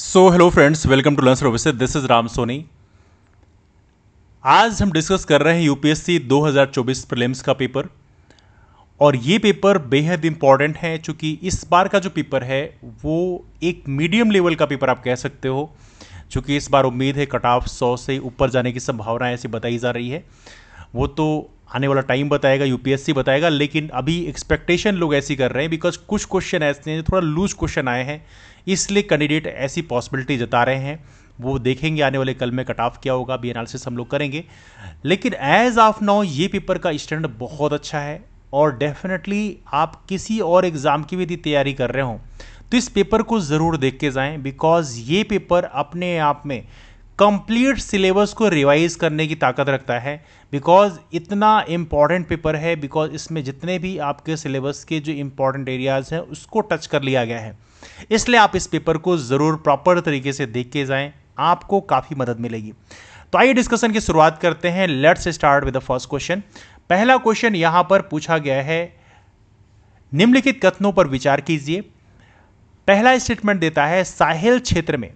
So hello friends welcome to Lancer services this is Ram Soni आज हम discuss कर रहे हैं यूपीएससी 2024 प्रीलिम्स का पेपर और ये पेपर बेहद इंपॉर्टेंट है क्योंकि इस बार का जो पेपर है वो एक मीडियम लेवल का पेपर आप कह सकते हो क्योंकि इस बार उम्मीद है कट ऑफ सौ से ऊपर जाने की संभावना ऐसी बताई जा रही है वो तो आने वाला टाइम बताएगा यूपीएससी बताएगा लेकिन अभी एक्सपेक्टेशन लोग ऐसी कर रहे हैं बिकॉज कुछ क्वेश्चन ऐसे हैं जो थोड़ा लूज क्वेश्चन आए हैं इसलिए कैंडिडेट ऐसी पॉसिबिलिटी जता रहे हैं वो देखेंगे आने वाले कल में कट ऑफ क्या होगा भी एनालिसिस हम लोग करेंगे लेकिन एज ऑफ नाउ ये पेपर का स्टैंडर्ड बहुत अच्छा है और डेफिनेटली आप किसी और एग्ज़ाम की भी तैयारी कर रहे हो तो इस पेपर को ज़रूर देख के जाएं बिकॉज ये पेपर अपने आप में कंप्लीट सिलेबस को रिवाइज करने की ताकत रखता है बिकॉज इतना इम्पॉर्टेंट पेपर है बिकॉज इसमें जितने भी आपके सिलेबस के जो इम्पॉर्टेंट एरियाज़ हैं उसको टच कर लिया गया है इसलिए आप इस पेपर को ज़रूर प्रॉपर तरीके से देख के जाएं आपको काफ़ी मदद मिलेगी तो आइए डिस्कशन की शुरुआत करते हैं let's start with the first question पहला क्वेश्चन यहां पर पूछा गया है निम्नलिखित कथनों पर विचार कीजिए पहला स्टेटमेंट देता है साहिल क्षेत्र में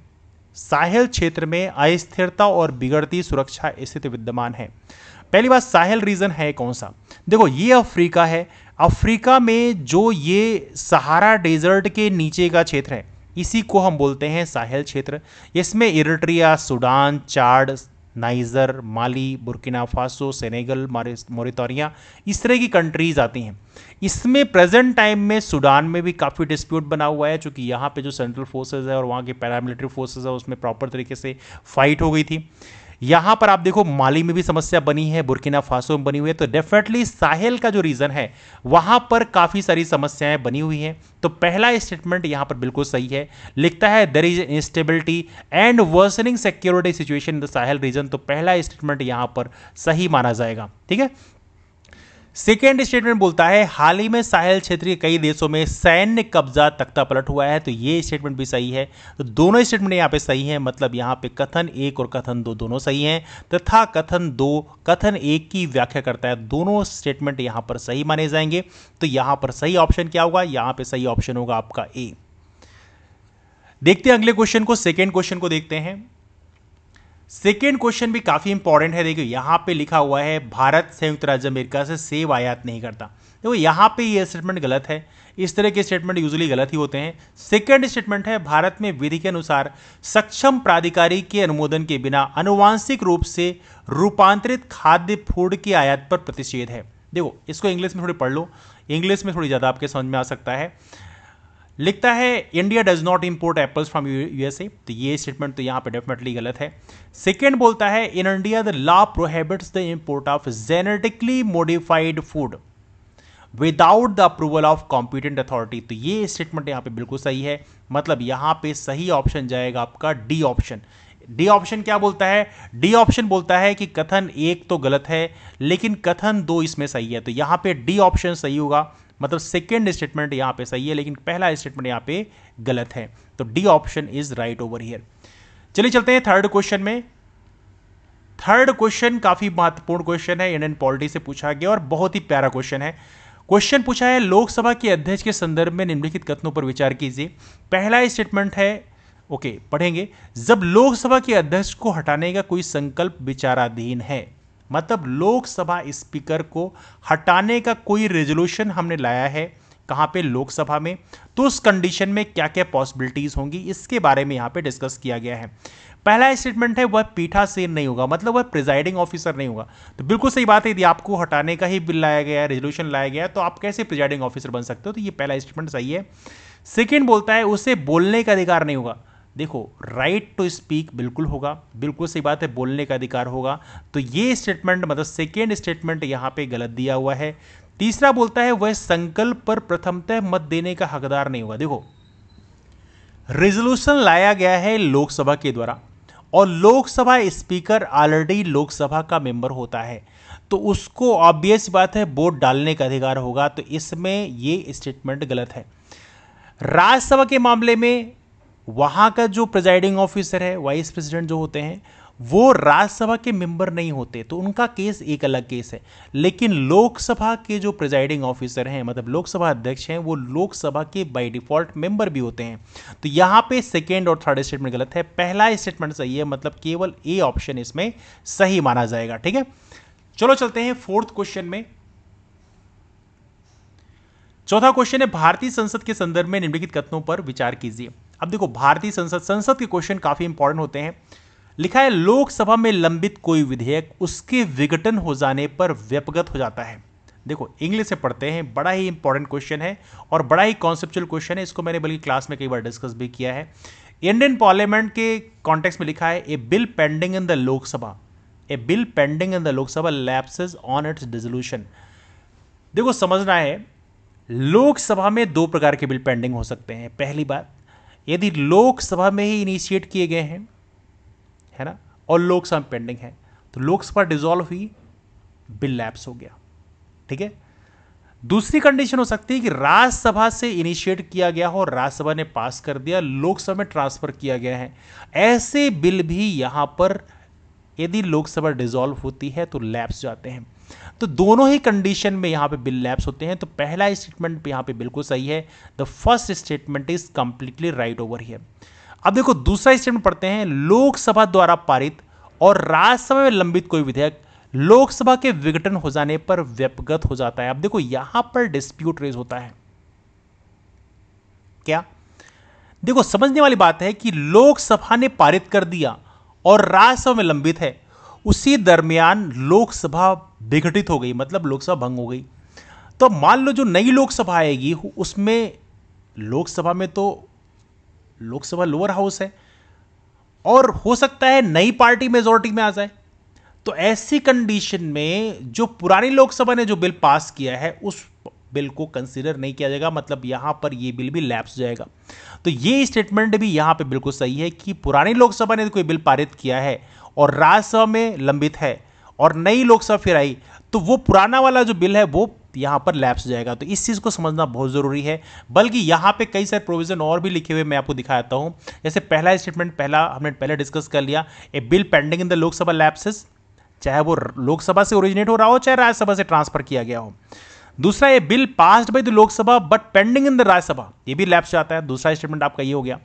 साहिल क्षेत्र में अस्थिरता और बिगड़ती सुरक्षा स्थिति विद्यमान है पहली बात साहिल रीजन है कौन सा देखो ये अफ्रीका है अफ्रीका में जो ये सहारा डेजर्ट के नीचे का क्षेत्र है इसी को हम बोलते हैं साहल क्षेत्र इसमें Eritrea Sudan Chad Niger Mali Burkina Faso Senegal Mauritania इस तरह की कंट्रीज़ आती हैं इसमें प्रेजेंट टाइम में सूडान में भी काफ़ी डिस्प्यूट बना हुआ है क्योंकि यहाँ पे जो सेंट्रल फोर्सेज है और वहाँ के पैरामिलिट्री फोर्सेज है उसमें प्रॉपर तरीके से फाइट हो गई थी यहां पर आप देखो माली में भी समस्या बनी है बुरकिना फासो में बनी हुई है तो डेफिनेटली साहेल का जो रीजन है वहां पर काफी सारी समस्याएं बनी हुई हैं तो पहला स्टेटमेंट यहां पर बिल्कुल सही है लिखता है there is instability and worsening security situation in the Sahel region तो पहला स्टेटमेंट यहां पर सही माना जाएगा ठीक है सेकेंड स्टेटमेंट बोलता है हाल ही में साहल क्षेत्र के कई देशों में सैन्य कब्जा तख्ता पलट हुआ है तो ये स्टेटमेंट भी सही है तो दोनों स्टेटमेंट यहाँ पे सही है मतलब यहाँ पे कथन एक और कथन दो दोनों सही हैं तथा कथन दो कथन एक की व्याख्या करता है दोनों स्टेटमेंट यहाँ पर सही माने जाएंगे तो यहाँ पर सही ऑप्शन क्या होगा यहाँ पर सही ऑप्शन होगा आपका ए देखते हैं अगले क्वेश्चन को सेकेंड क्वेश्चन को देखते हैं सेकेंड क्वेश्चन भी काफ़ी इंपॉर्टेंट है देखिए यहां पे लिखा हुआ है भारत संयुक्त राज्य अमेरिका से सेब आयात नहीं करता देखो यहां पे ये स्टेटमेंट गलत है इस तरह के स्टेटमेंट यूजुअली गलत ही होते हैं सेकेंड स्टेटमेंट है भारत में विधि के अनुसार सक्षम प्राधिकारी के अनुमोदन के बिना अनुवांशिक रूप से रूपांतरित खाद्य फूड के आयात पर प्रतिषेध है देखो इसको इंग्लिश में थोड़ी पढ़ लो इंग्लिश में थोड़ी ज़्यादा आपके समझ में आ सकता है लिखता है India does not import apples from USA तो ये स्टेटमेंट तो यहां पे डेफिनेटली गलत है सेकेंड बोलता है in India the law prohibits the import of genetically modified food without the approval of competent authority तो ये स्टेटमेंट यहां पे बिल्कुल सही है मतलब यहां पे सही ऑप्शन जाएगा आपका डी ऑप्शन डी ऑप्शन क्या बोलता है डी ऑप्शन बोलता है कि कथन एक तो गलत है लेकिन कथन दो इसमें सही है तो यहां पे डी ऑप्शन सही होगा मतलब सेकेंड स्टेटमेंट यहाँ पे सही है लेकिन पहला स्टेटमेंट यहाँ पे गलत है तो D option is right over here चलिए चलते हैं थर्ड क्वेश्चन में थर्ड क्वेश्चन काफी महत्वपूर्ण क्वेश्चन है इंडियन पॉलिटी से पूछा गया और बहुत ही प्यारा क्वेश्चन है क्वेश्चन पूछा है लोकसभा के अध्यक्ष के संदर्भ में निम्नलिखित कथनों पर विचार कीजिए पहला स्टेटमेंट है ओके पढ़ेंगे जब लोकसभा के अध्यक्ष को हटाने का कोई संकल्प विचाराधीन है मतलब लोकसभा स्पीकर को हटाने का कोई रेजोल्यूशन हमने लाया है कहाँ पे लोकसभा में तो उस कंडीशन में क्या क्या पॉसिबिलिटीज़ होंगी इसके बारे में यहाँ पे डिस्कस किया गया है पहला स्टेटमेंट है वह पीठासीन नहीं होगा मतलब वह प्रिजाइडिंग ऑफिसर नहीं होगा तो बिल्कुल सही बात है यदि आपको हटाने का ही बिल लाया गया रेजोल्यूशन लाया गया तो आप कैसे प्रिजाइडिंग ऑफिसर बन सकते हो तो ये पहला स्टेटमेंट सही है सेकेंड बोलता है उसे बोलने का अधिकार नहीं होगा देखो राइट टू स्पीक बिल्कुल होगा बिल्कुल सही बात है बोलने का अधिकार होगा तो ये स्टेटमेंट मतलब सेकेंड स्टेटमेंट यहाँ पे गलत दिया हुआ है तीसरा बोलता है वह संकल्प पर प्रथमतः मत देने का हकदार नहीं होगा देखो रेजोल्यूशन लाया गया है लोकसभा के द्वारा और लोकसभा स्पीकर ऑलरेडी लोकसभा का मेंबर होता है तो उसको ऑब्वियस बात है वोट डालने का अधिकार होगा तो इसमें ये स्टेटमेंट गलत है राज्यसभा के मामले में वहाँ का जो प्रेजाइडिंग ऑफिसर है वाइस प्रेसिडेंट जो होते हैं वो राज्यसभा के मेंबर नहीं होते तो उनका केस एक अलग केस है लेकिन लोकसभा के जो प्रेजाइडिंग ऑफिसर हैं मतलब लोकसभा अध्यक्ष हैं वो लोकसभा के बाय डिफॉल्ट मेंबर भी होते हैं तो यहाँ पे सेकेंड और थर्ड स्टेटमेंट गलत है पहला स्टेटमेंट सही है मतलब केवल ए ऑप्शन इसमें सही माना जाएगा ठीक है चलो चलते हैं फोर्थ क्वेश्चन में चौथा क्वेश्चन है भारतीय संसद के संदर्भ में निम्नलिखित कथनों पर विचार कीजिए अब देखो भारतीय संसद संसद के क्वेश्चन काफी इंपॉर्टेंट होते हैं लिखा है लोकसभा में लंबित कोई विधेयक उसके विघटन हो जाने पर व्यपगत हो जाता है देखो इंग्लिश से पढ़ते हैं बड़ा ही इंपॉर्टेंट क्वेश्चन है और बड़ा ही कॉन्सेप्चुअल क्वेश्चन है इसको मैंने बल्कि क्लास में कई बार डिस्कस भी किया है इंडियन पार्लियामेंट के कॉन्टेक्स्ट में लिखा है a bill pending in the Lok Sabha a bill pending in the Lok Sabha lapses on its dissolution देखो समझना है लोकसभा में दो प्रकार के बिल पेंडिंग हो सकते हैं पहली बात यदि लोकसभा में ही इनिशिएट किए गए हैं है ना और लोकसभा में पेंडिंग है तो लोकसभा डिजॉल्व हुई बिल लैप्स हो गया ठीक है दूसरी कंडीशन हो सकती है कि राज्यसभा से इनिशिएट किया गया हो और राज्यसभा ने पास कर दिया लोकसभा में ट्रांसफर किया गया है ऐसे बिल भी यहां पर यदि लोकसभा डिसॉल्व होती है तो लैप्स जाते हैं तो दोनों ही कंडीशन में यहां पे बिल लैप्स होते हैं तो पहला स्टेटमेंट यहां पे बिल्कुल सही है the first statement is completely right over here अब देखो दूसरा स्टेटमेंट पढ़ते हैं लोकसभा द्वारा पारित और राज्यसभा में लंबित कोई विधेयक लोकसभा के विघटन हो जाने पर व्यपगत हो जाता है अब देखो यहां पर डिस्प्यूट रेज होता है क्या देखो समझने वाली बात है कि लोकसभा ने पारित कर दिया और राज्यसभा में लंबित है उसी दरमियान लोकसभा विघटित हो गई मतलब लोकसभा भंग हो गई तो मान लो जो नई लोकसभा आएगी उसमें लोकसभा में तो लोकसभा लोअर हाउस है और हो सकता है नई पार्टी मेजोरिटी में आ जाए तो ऐसी कंडीशन में जो पुरानी लोकसभा ने जो बिल पास किया है उस बिल को कंसिडर नहीं किया जाएगा मतलब यहाँ पर ये बिल भी लैप्स जाएगा तो ये स्टेटमेंट भी यहाँ पर बिल्कुल सही है कि पुरानी लोकसभा ने कोई बिल पारित किया है और राज्यसभा में लंबित है और नई लोकसभा फिर आई तो वो पुराना वाला जो बिल है वो यहाँ पर लैप्स जाएगा तो इस चीज़ को समझना बहुत ज़रूरी है बल्कि यहाँ पे कई सारे प्रोविज़न और भी लिखे हुए मैं आपको दिखाता हूँ जैसे पहला स्टेटमेंट पहला हमने पहले डिस्कस कर लिया a bill pending in the Lok Sabha lapses चाहे वो लोकसभा से ओरिजिनेट हो रहा हो चाहे राज्यसभा से ट्रांसफर किया गया हो दूसरा ये bill passed by the Lok Sabha but pending in the Rajya Sabha ये भी लैप्स जाता है दूसरा स्टेटमेंट आपका ये हो गया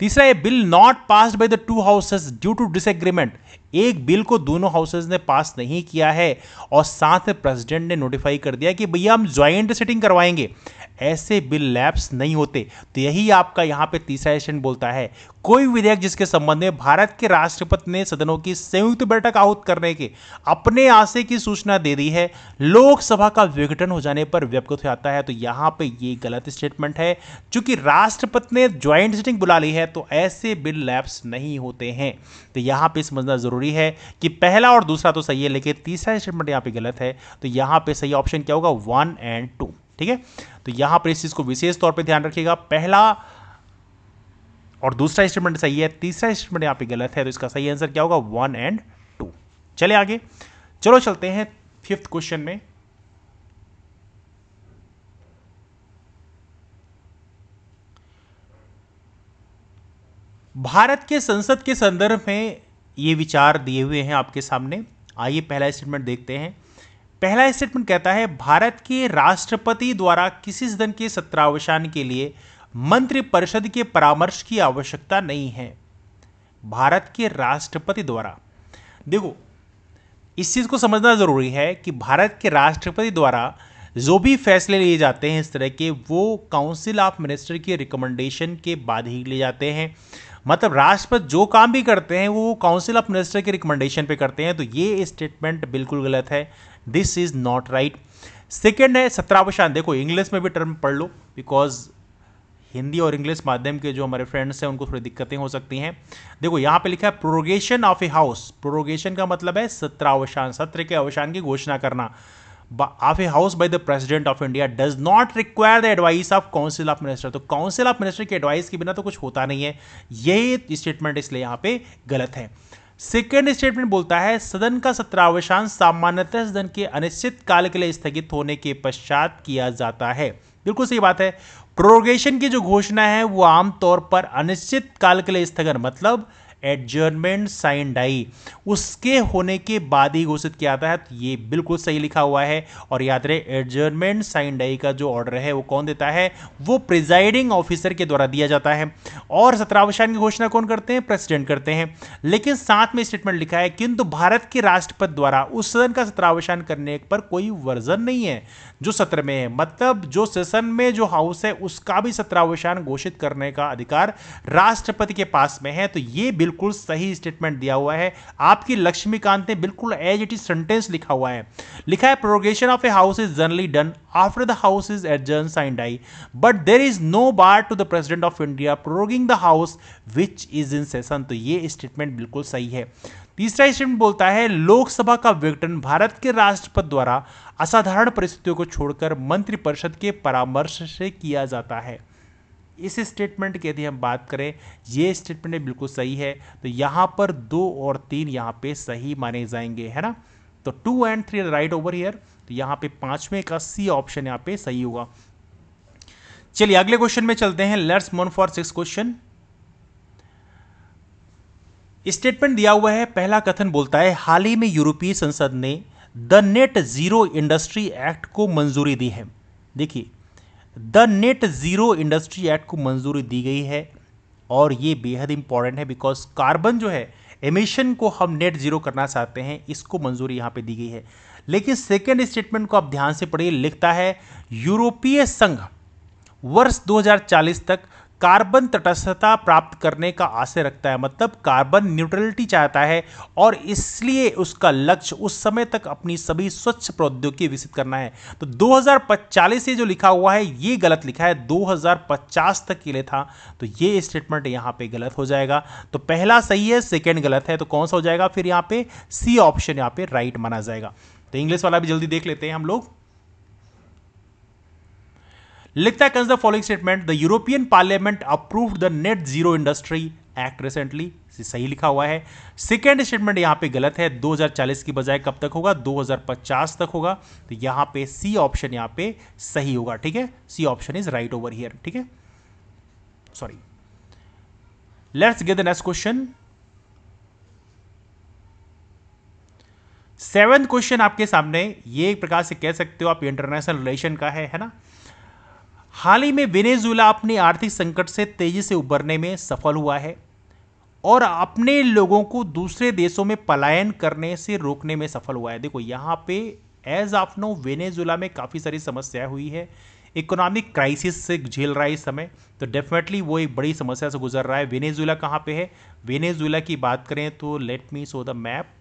तीसरा ये bill not passed by the two houses due to disagreement एक बिल को दोनों हाउसेज ने पास नहीं किया है और साथ में प्रेसिडेंट ने नोटिफाई कर दिया कि भैया हम ज्वाइंट सिटिंग करवाएंगे ऐसे बिल लैप्स नहीं होते तो यही आपका यहाँ पे तीसरा एशन बोलता है कोई विधेयक जिसके संबंध में भारत के राष्ट्रपति ने सदनों की संयुक्त बैठक आहूत करने के अपने आशय की सूचना दे दी है लोकसभा का विघटन हो जाने पर व्यक्त हो जाता है तो यहाँ पे ये गलत स्टेटमेंट है चूंकि राष्ट्रपति ने ज्वाइंट सिटिंग बुला ली है तो ऐसे बिल लैप्स नहीं होते हैं तो यहाँ पर समझना जरूरी है कि पहला और दूसरा तो सही है लेकिन तीसरा स्टेटमेंट यहाँ पर गलत है तो यहाँ पर सही ऑप्शन क्या होगा वन एंड टू ठीक है तो यहां पर इस चीज को विशेष तौर पर ध्यान रखिएगा पहला और दूसरा स्टेटमेंट सही है तीसरा स्टेटमेंट यहां पे गलत है तो इसका सही आंसर क्या होगा वन एंड टू चले आगे चलो चलते हैं फिफ्थ क्वेश्चन में भारत के संसद के संदर्भ में ये विचार दिए हुए हैं आपके सामने आइए पहला स्टेटमेंट देखते हैं पहला स्टेटमेंट कहता है भारत के राष्ट्रपति द्वारा किसी सदन के सत्रावसान के लिए मंत्रिपरिषद के परामर्श की आवश्यकता नहीं है भारत के राष्ट्रपति द्वारा देखो इस चीज़ को समझना ज़रूरी है कि भारत के राष्ट्रपति द्वारा जो भी फैसले लिए जाते हैं इस तरह के वो काउंसिल ऑफ मिनिस्टर की रिकमेंडेशन के बाद ही लिए जाते हैं मतलब राष्ट्रपति जो काम भी करते हैं वो काउंसिल ऑफ मिनिस्टर के रिकमेंडेशन पे करते हैं तो ये स्टेटमेंट बिल्कुल गलत है this is not right second है सत्रावसान देखो इंग्लिश में भी टर्म पढ़ लो बिकॉज हिंदी और इंग्लिश माध्यम के जो हमारे फ्रेंड्स हैं उनको थोड़ी दिक्कतें हो सकती हैं देखो यहाँ पे लिखा है prorogation of a house prorogation का मतलब है सत्रावसान सत्र के अवसान की घोषणा करना of a house by the president of India does not require the advice of council of minister तो काउंसिल ऑफ मिनिस्टर की एडवाइस के बिना तो कुछ होता नहीं है यही स्टेटमेंट इसलिए यहाँ पे गलत है सेकेंड स्टेटमेंट बोलता है सदन का सत्रावशान सामान्यतः सदन के अनिश्चित काल के लिए स्थगित होने के पश्चात किया जाता है बिल्कुल सही बात है प्रोरोगेशन की जो घोषणा है वो आमतौर पर अनिश्चित काल के लिए स्थगन मतलब एडजर्नमेंट साइन डाई उसके होने के बाद ही घोषित किया जाता है तो ये बिल्कुल सही लिखा हुआ है और याद रहे एडजर्नमेंट साइन डाई का जो ऑर्डर है वो कौन देता है वो प्रिजाइडिंग ऑफिसर के द्वारा दिया जाता है और सत्रावसान की घोषणा कौन करते हैं प्रेसिडेंट करते हैं लेकिन साथ में स्टेटमेंट लिखा है किंतु भारत के राष्ट्रपति द्वारा उस सदन का सत्रावसान करने पर कोई वर्जन नहीं है जो सत्र में है मतलब जो सेशन में जो हाउस है उसका भी सत्रावसान घोषित करने का अधिकार राष्ट्रपति के पास में है तो ये बिल्कुल बिल्कुल सही स्टेटमेंट दिया हुआ है आपकी लक्ष्मीकांत ने बिल्कुल एज इट इज सेंटेंस लिखा हुआ है लिखा है prorogation of a house is generally done after the house is adjourn sine die but there is no bar to the president of India proroguing the house which is in session तो ये statement बिल्कुल सही है तीसरा statement बोलता है लोकसभा का विघटन भारत के राष्ट्रपति द्वारा असाधारण परिस्थितियों को छोड़कर मंत्रिपरिषद के परामर्श से किया जाता है इस स्टेटमेंट की यदि हम बात करें ये स्टेटमेंट बिल्कुल सही है तो यहाँ पर दो और तीन यहाँ पे सही माने जाएंगे है ना तो two and three right over here तो यहाँ पे पांचवें का सी ऑप्शन यहाँ पे सही होगा चलिए अगले क्वेश्चन में चलते हैं let's move on for six question statement दिया हुआ है पहला कथन बोलता है हाल ही में यूरोपीय संसद ने the net zero industry act को मंजूरी दी है देखिए the net zero industry act को मंजूरी दी गई है और ये बेहद इंपॉर्टेंट है बिकॉज कार्बन जो है एमिशन को हम नेट ज़ीरो करना चाहते हैं इसको मंजूरी यहाँ पे दी गई है लेकिन सेकेंड स्टेटमेंट को आप ध्यान से पढ़िए लिखता है यूरोपीय संघ वर्ष 2040 तक कार्बन तटस्थता प्राप्त करने का आशय रखता है मतलब कार्बन न्यूट्रलिटी चाहता है और इसलिए उसका लक्ष्य उस समय तक अपनी सभी स्वच्छ प्रौद्योगिकी विकसित करना है तो 2045 से जो लिखा हुआ है ये गलत लिखा है 2050 तक के लिए था तो ये स्टेटमेंट यहाँ पे गलत हो जाएगा तो पहला सही है सेकेंड गलत है तो कौन सा हो जाएगा फिर यहाँ पे सी ऑप्शन यहाँ पे राइट माना जाएगा तो इंग्लिश वाला भी जल्दी देख लेते हैं हम लोग है कंस the following statement the European parliament approve the net zero industry act recently सही लिखा हुआ है सेकेंड स्टेटमेंट यहां पे गलत है 2040 की बजाय कब तक होगा 2050 तक होगा तो यहां पे सी ऑप्शन यहां पे सही होगा ठीक है C option is right over here ठीक है sorry let's get the next question seventh question आपके सामने ये एक प्रकार से कह सकते हो आप इंटरनेशनल रिलेशन का है है ना हाल ही में वेनेजुएला अपने आर्थिक संकट से तेजी से उबरने में सफल हुआ है और अपने लोगों को दूसरे देशों में पलायन करने से रोकने में सफल हुआ है देखो यहाँ पे एज आप नो वेनेजुएला में काफ़ी सारी समस्याएं हुई है इकोनॉमिक क्राइसिस से झेल रहा है इस समय तो डेफिनेटली वो एक बड़ी समस्या से गुजर रहा है वेनेजुला कहाँ पे है वेनेजुला की बात करें तो let me show the map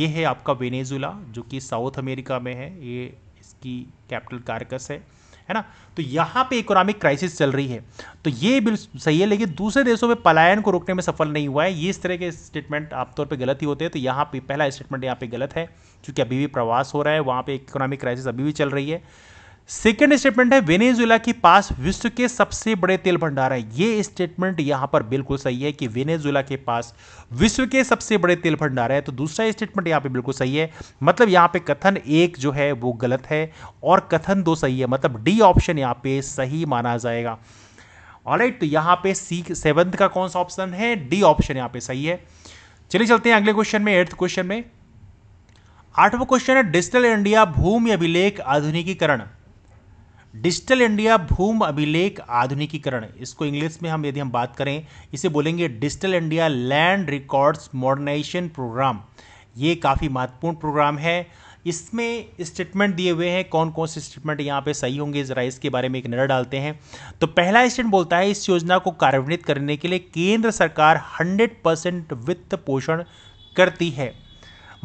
ये है आपका वेनेजुला जो कि साउथ अमेरिका में है ये की कैपिटल कारकस है है ना तो यहाँ पे इकोनॉमिक क्राइसिस चल रही है तो ये बिल सही है लेकिन दूसरे देशों में पलायन को रोकने में सफल नहीं हुआ है ये इस तरह के स्टेटमेंट आमतौर पे गलत ही होते हैं तो यहाँ पे पहला स्टेटमेंट यहाँ पे गलत है क्योंकि अभी भी प्रवास हो रहा है वहाँ पे इकोनॉमिक क्राइसिस अभी भी चल रही है सेकेंड स्टेटमेंट है वेनेजुएला के पास विश्व के सबसे बड़े तेल भंडार है ये स्टेटमेंट यहां पर बिल्कुल सही है कि वेनेजुएला के पास विश्व के सबसे बड़े तेल भंडार है तो दूसरा स्टेटमेंट यहां पे बिल्कुल सही है मतलब यहां पे कथन एक जो है वो गलत है और कथन दो सही है मतलब डी ऑप्शन यहां पे सही माना जाएगा ऑलराइट तो यहां पे सी सेवंथ का कौन सा ऑप्शन है डी ऑप्शन यहां पे सही है चलिए चलते हैं अगले क्वेश्चन में एट्थ क्वेश्चन में आठवां क्वेश्चन है डिजिटल इंडिया भूमि अभिलेख आधुनिकीकरण डिजिटल इंडिया भूम अभिलेख आधुनिकीकरण इसको इंग्लिश में हम यदि हम बात करें इसे बोलेंगे digital India land records modernization program ये काफ़ी महत्वपूर्ण प्रोग्राम है इसमें स्टेटमेंट दिए हुए हैं कौन कौन से स्टेटमेंट यहाँ पे सही होंगे जरा इसके बारे में एक नज़र डालते हैं तो पहला स्टेटमेंट बोलता है इस योजना को कार्यान्वित करने के लिए केंद्र सरकार 100 परसेंट वित्त पोषण करती है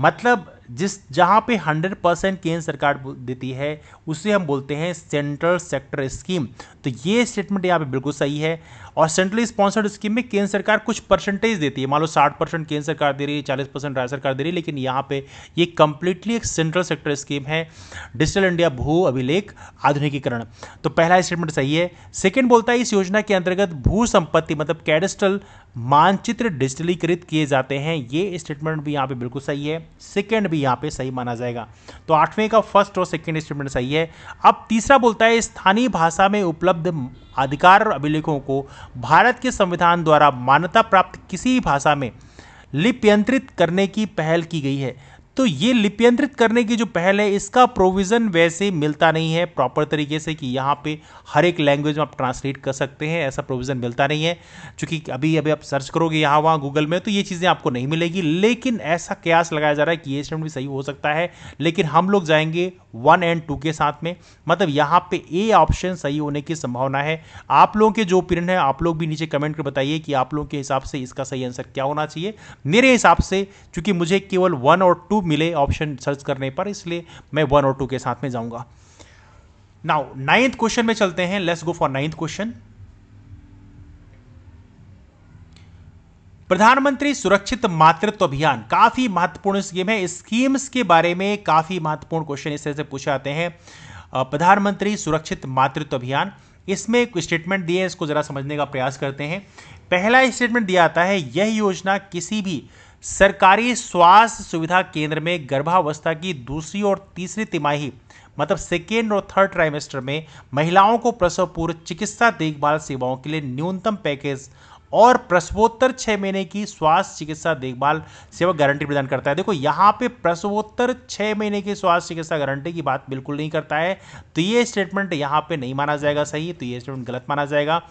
मतलब जिस जहाँ पे 100 परसेंट केंद्र सरकार देती है उसे हम बोलते हैं सेंट्रल सेक्टर स्कीम तो ये स्टेटमेंट यहाँ पे बिल्कुल सही है और सेंट्रली स्पॉन्सर्ड स्कीम में केंद्र सरकार कुछ परसेंटेज देती है मान लो साठ परसेंट केंद्र सरकार दे रही है चालीस परसेंट राज्य सरकार दे रही है लेकिन यहाँ पे ये कंप्लीटली एक सेंट्रल सेक्टर स्कीम है डिजिटल इंडिया भू अभिलेख आधुनिकीकरण तो पहला स्टेटमेंट सही है सेकेंड बोलता है इस योजना के अंतर्गत भू संपत्ति मतलब कैडेस्टल मानचित्र डिजिटलीकृत किए जाते हैं ये स्टेटमेंट भी यहाँ पे बिल्कुल सही है सेकेंड भी यहाँ पे सही माना जाएगा तो आठवें का फर्स्ट और सेकेंड स्टेटमेंट सही है अब तीसरा बोलता है स्थानीय भाषा में उपलब्ध अधिकार अभिलेखों को भारत के संविधान द्वारा मान्यता प्राप्त किसी भाषा में लिप्यंत्रित करने की पहल की गई है तो ये लिपियंत्रित करने की जो पहल है इसका प्रोविज़न वैसे मिलता नहीं है प्रॉपर तरीके से कि यहाँ पे हर एक लैंग्वेज में आप ट्रांसलेट कर सकते हैं ऐसा प्रोविज़न मिलता नहीं है क्योंकि अभी अभी आप सर्च करोगे यहाँ वहाँ गूगल में तो ये चीज़ें आपको नहीं मिलेगी लेकिन ऐसा कयास लगाया जा रहा है कि ये स्टेटमेंट भी सही हो सकता है लेकिन हम लोग जाएंगे वन एंड टू के साथ में मतलब यहाँ पे ए ऑप्शन सही होने की संभावना है आप लोगों के जो ओपिनियन है आप लोग भी नीचे कमेंट कर बताइए कि आप लोगों के हिसाब से इसका सही आंसर क्या होना चाहिए मेरे हिसाब से चूंकि मुझे केवल वन और टू मिले ऑप्शन सर्च करने पर इसलिए मैं वन और टू के साथ में जाऊँगा नाउ नाइन्थ क्वेश्चन में चलते हैं let's go for ninth question प्रधानमंत्री सुरक्षित मातृत्व अभियान काफी महत्वपूर्ण स्कीम है इस स्कीम्स के बारे में काफी महत्वपूर्ण क्वेश्चन इस तरह से पूछे जाते हैं प्रधानमंत्री सुरक्षित मातृत्व अभियान इसमें एक स्टेटमेंट दिए इसको जरा समझने का प्रयास करते हैं पहला स्टेटमेंट दिया आता है यह योजना किसी भी सरकारी स्वास्थ्य सुविधा केंद्र में गर्भावस्था की दूसरी और तीसरी तिमाही मतलब सेकेंड और थर्ड ट्राइमेस्टर में महिलाओं को प्रसव पूर्व चिकित्सा देखभाल सेवाओं के लिए न्यूनतम पैकेज और प्रसवोत्तर छः महीने की स्वास्थ्य चिकित्सा देखभाल सेवा गारंटी प्रदान करता है देखो यहाँ पे प्रसवोत्तर छः महीने की स्वास्थ्य चिकित्सा गारंटी की बात बिल्कुल नहीं करता है तो ये स्टेटमेंट यहाँ पे नहीं माना जाएगा सही तो ये स्टेटमेंट गलत माना जाएगा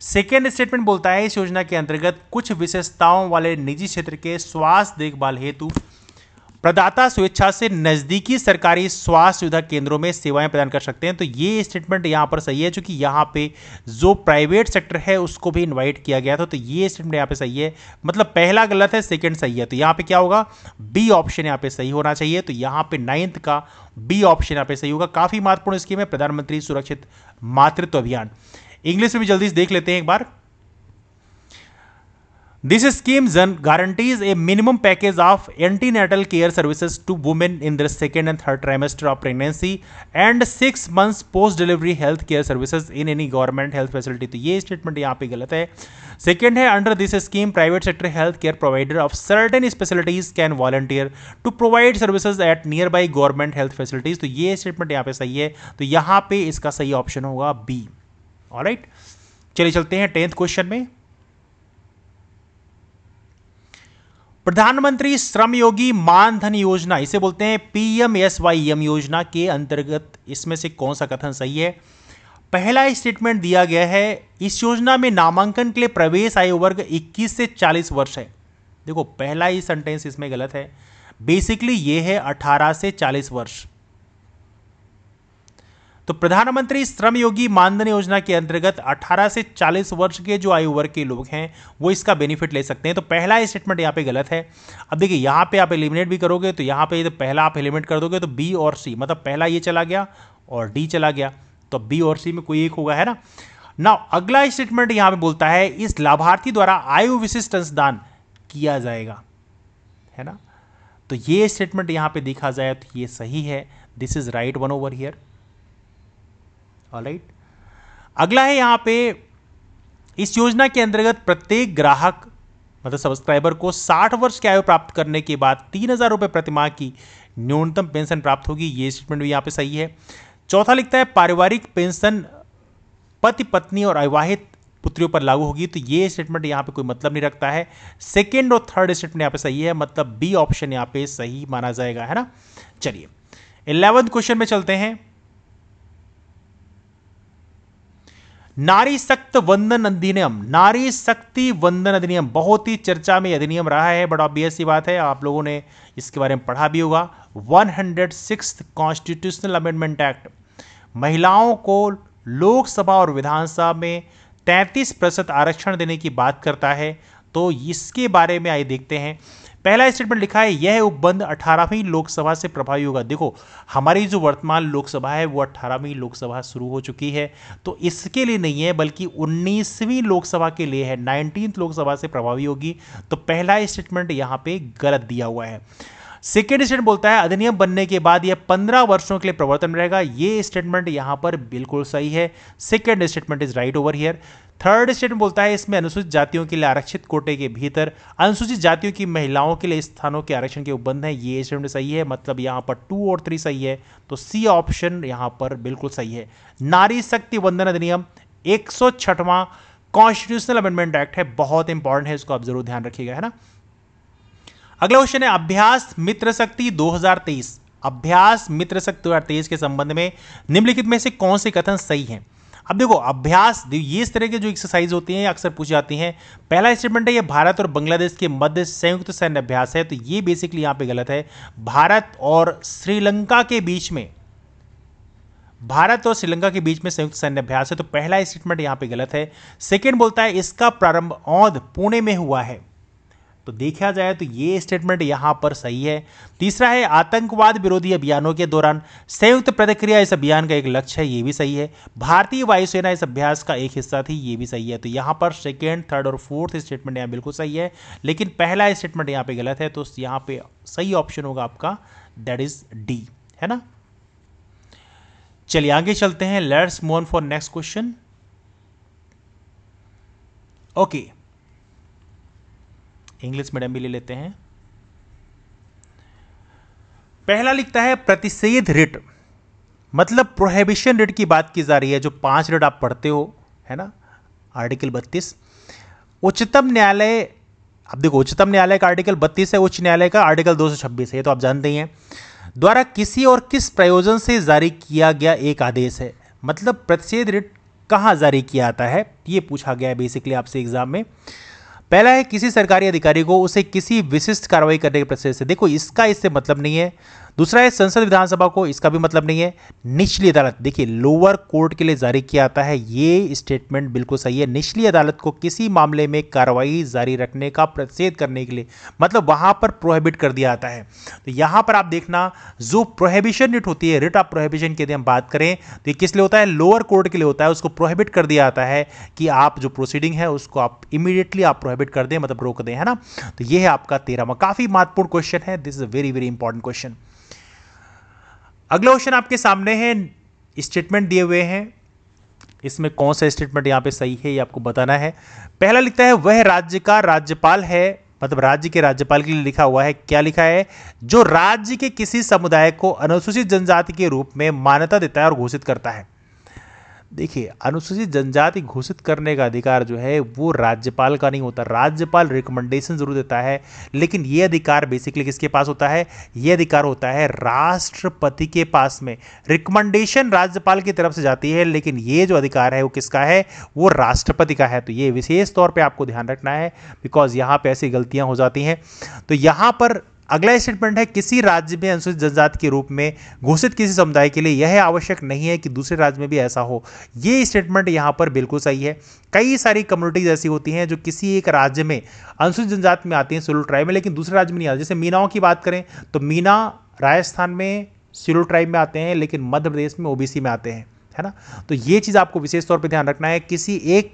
सेकेंड स्टेटमेंट बोलता है इस योजना के अंतर्गत कुछ विशेषताओं वाले निजी क्षेत्र के स्वास्थ्य देखभाल हेतु प्रदाता स्वेच्छा से नजदीकी सरकारी स्वास्थ्य सुविधा केंद्रों में सेवाएं प्रदान कर सकते हैं तो ये स्टेटमेंट यहां पर सही है चूंकि यहां पे जो प्राइवेट सेक्टर है उसको भी इनवाइट किया गया था तो ये स्टेटमेंट यहां पे सही है मतलब पहला गलत है सेकंड सही है तो यहां पे क्या होगा बी ऑप्शन यहां पे सही होना चाहिए तो यहां पे नाइन्थ का बी ऑप्शन यहां पर सही होगा काफी महत्वपूर्ण स्कीम है प्रधानमंत्री सुरक्षित मातृत्व अभियान इंग्लिश में भी जल्दी से देख लेते हैं एक बार दिस स्कीम जन guarantees a minimum package of antenatal care service to women in the second and third trimester of pregnancy and six months post delivery health care service in any government health facility तो ये statement यहाँ पे गलत है second है under this scheme private sector health care provider of certain specialities can volunteer to provide services at nearby government health facilities तो ये statement यहाँ पे सही है तो यहाँ पे इसका सही ऑप्शन होगा बी ऑल राइट चलिए चलते हैं टेंथ क्वेश्चन में प्रधानमंत्री श्रम योगी मानधन योजना इसे बोलते हैं पीएमएसवाईएम योजना के अंतर्गत इसमें से कौन सा कथन सही है पहला स्टेटमेंट दिया गया है इस योजना में नामांकन के लिए प्रवेश आयु वर्ग 21 से 40 वर्ष है देखो पहला ही सेंटेंस इसमें गलत है बेसिकली ये है 18 से 40 वर्ष तो प्रधानमंत्री श्रम योगी मानधन योजना के अंतर्गत 18 से 40 वर्ष के जो आयु वर्ग के लोग हैं वो इसका बेनिफिट ले सकते हैं तो पहला स्टेटमेंट यहाँ पे गलत है अब देखिए यहाँ पे आप एलिमिनेट भी करोगे तो यहाँ पे तो पहला आप एलिमिनेट कर दोगे तो बी और सी मतलब पहला ये चला गया और डी चला गया तो बी और सी में कोई एक होगा है ना ना अगला स्टेटमेंट यहाँ पे बोलता है इस लाभार्थी द्वारा आयु विशिष्ट अंशदान किया जाएगा है ना तो ये स्टेटमेंट यहाँ पे देखा जाए तो ये सही है this is right one over here alright अगला है यहाँ पे इस योजना के अंतर्गत प्रत्येक ग्राहक मतलब सब्सक्राइबर को 60 वर्ष की आयु प्राप्त करने के बाद तीन हज़ार रुपये प्रतिमाह की न्यूनतम पेंशन प्राप्त होगी ये स्टेटमेंट भी यहाँ पे सही है चौथा लिखता है पारिवारिक पेंशन पति पत्नी और अविवाहित पुत्रियों पर लागू होगी तो ये स्टेटमेंट यहाँ पे कोई मतलब नहीं रखता है सेकेंड और थर्ड स्टेटमेंट यहाँ पे सही है मतलब बी ऑप्शन यहाँ पे सही माना जाएगा है ना चलिए इलेवंथ क्वेश्चन में चलते हैं नारी शक्त वंदन अधिनियम नारी शक्ति वंदन अधिनियम बहुत ही चर्चा में अधिनियम रहा है बड़ा ऑब्वियस सी बात है आप लोगों ने इसके बारे में पढ़ा भी होगा one hundred six constitutional amendment act महिलाओं को लोकसभा और विधानसभा में तैंतीस प्रतिशत आरक्षण देने की बात करता है तो इसके बारे में आइए देखते हैं पहला स्टेटमेंट लिखा है यह उपबंध अठारहवीं लोकसभा से प्रभावी होगा देखो हमारी जो वर्तमान लोकसभा है वो अठारहवीं लोकसभा शुरू हो चुकी है तो इसके लिए नहीं है बल्कि उन्नीसवीं लोकसभा के लिए है नाइनटीन लोकसभा से प्रभावी होगी तो पहला स्टेटमेंट यहाँ पे गलत दिया हुआ है सेकेंड स्टेटमेंट बोलता है अधिनियम बनने के बाद यह पंद्रह वर्षों के लिए प्रवर्तन रहेगा यह स्टेटमेंट यहां पर बिल्कुल सही है second statement is right over here third state बोलता है इसमें अनुसूचित जातियों के लिए आरक्षित कोटे के भीतर अनुसूचित जातियों की महिलाओं के लिए स्थानों के आरक्षण के उपबंध है ये स्टेटमेंट सही है मतलब यहाँ पर टू और थ्री सही है तो सी ऑप्शन यहाँ पर बिल्कुल सही है नारी शक्ति वंदन अधिनियम एक सौ कॉन्स्टिट्यूशनल अमेंडमेंट एक्ट है बहुत इंपॉर्टेंट है इसको आप जरूर ध्यान रखिएगा है ना अगला क्वेश्चन है अभ्यास मित्र शक्ति 2023 अभ्यास मित्र शक्ति 2023 के संबंध में निम्नलिखित में से कौन से कथन सही हैं अब देखो अभ्यास ये इस तरह के जो एक्सरसाइज होती हैं अक्सर पूछी जाती हैं पहला स्टेटमेंट है ये भारत और बांग्लादेश के मध्य संयुक्त सैन्य अभ्यास है तो ये बेसिकली यहां पे गलत है भारत और श्रीलंका के बीच में भारत और श्रीलंका के बीच में संयुक्त सैन्य अभ्यास है तो पहला स्टेटमेंट यहां पे गलत है सेकेंड बोलता है इसका प्रारंभ औध पुणे में हुआ है तो देखा जाए तो ये स्टेटमेंट यहां पर सही है तीसरा है आतंकवाद विरोधी अभियानों के दौरान संयुक्त प्रतिक्रिया इस अभियान का एक लक्ष्य है ये भी सही है भारतीय वायुसेना इस अभ्यास का एक हिस्सा थी ये भी सही है तो यहां पर सेकेंड थर्ड और फोर्थ स्टेटमेंट यहाँ बिल्कुल सही है लेकिन पहला स्टेटमेंट यहाँ पर गलत है तो यहाँ पर सही ऑप्शन होगा आपका दैट इज डी है ना चलिए आगे चलते हैं let's move on for next question okay English medium भी ले लेते हैं पहला लिखता है प्रतिषेध रिट मतलब प्रोहिबिशन रिट की बात की जा रही है जो पांच रिट आप पढ़ते हो है ना आर्टिकल बत्तीस उच्चतम न्यायालय अब देखो उच्चतम न्यायालय का आर्टिकल 32 है उच्च न्यायालय का आर्टिकल 226 है ये तो आप जानते ही हैं द्वारा किसी और किस प्रयोजन से जारी किया गया एक आदेश है मतलब प्रतिषेध रिट कहाँ जारी किया जाता है ये पूछा गया है बेसिकली आपसे एग्जाम में पहला है किसी सरकारी अधिकारी को उसे किसी विशिष्ट कार्रवाई करने के प्रश्न से देखो इसका इससे मतलब नहीं है दूसरा है संसद विधानसभा को इसका भी मतलब नहीं है निचली अदालत देखिए लोअर कोर्ट के लिए जारी किया जाता है ये स्टेटमेंट बिल्कुल सही है निचली अदालत को किसी मामले में कार्रवाई जारी रखने का प्रतिषेध करने के लिए मतलब वहां पर प्रोहिबिट कर दिया जाता है तो यहां पर आप देखना जो प्रोहिबिशन रिट होती है रिट ऑफ प्रोहिबिशन की यदि हम बात करें तो ये किस लिए होता है लोअर कोर्ट के लिए होता है उसको प्रोहिबिट कर दिया जाता है कि आप जो प्रोसीडिंग है उसको आप इमीडिएटली आप प्रोहिबिट कर दें मतलब रोक दें है ना तो ये है आपका तेरहवा काफ़ी महत्वपूर्ण क्वेश्चन है this is a very very important question अगला क्वेश्चन आपके सामने है स्टेटमेंट दिए हुए हैं इसमें कौन सा स्टेटमेंट यहां पे सही है ये आपको बताना है पहला लिखता है वह राज्य का राज्यपाल है मतलब राज्य के राज्यपाल के लिए लिखा हुआ है क्या लिखा है जो राज्य के किसी समुदाय को अनुसूचित जनजाति के रूप में मान्यता देता है और घोषित करता है देखिए अनुसूचित जनजाति घोषित करने का अधिकार जो है वो राज्यपाल का नहीं होता राज्यपाल रिकमेंडेशन जरूर देता है लेकिन ये अधिकार बेसिकली किसके पास होता है ये अधिकार होता है राष्ट्रपति के पास में रिकमेंडेशन राज्यपाल की तरफ से जाती है लेकिन ये जो अधिकार है वो किसका है वो राष्ट्रपति का है तो ये विशेष तौर पर आपको ध्यान रखना है बिकॉज यहाँ पर ऐसी गलतियाँ हो जाती हैं तो यहाँ पर अगला स्टेटमेंट है किसी राज्य में अनुसूचित जनजाति के रूप में घोषित किसी समुदाय के लिए यह आवश्यक नहीं है कि दूसरे राज्य में भी ऐसा हो यह स्टेटमेंट यहां पर बिल्कुल सही है कई सारी कम्युनिटीज ऐसी होती हैं जो किसी एक राज्य में अनुसूचित जनजाति में आती हैं सिलुल ट्राइब में लेकिन दूसरे राज्य में नहीं आती जैसे मीनाओं की बात करें तो मीना राजस्थान में सिलुल ट्राइब में आते हैं लेकिन मध्य प्रदेश में ओबीसी में आते हैं है ना तो ये चीज़ आपको विशेष तौर पर ध्यान रखना है किसी एक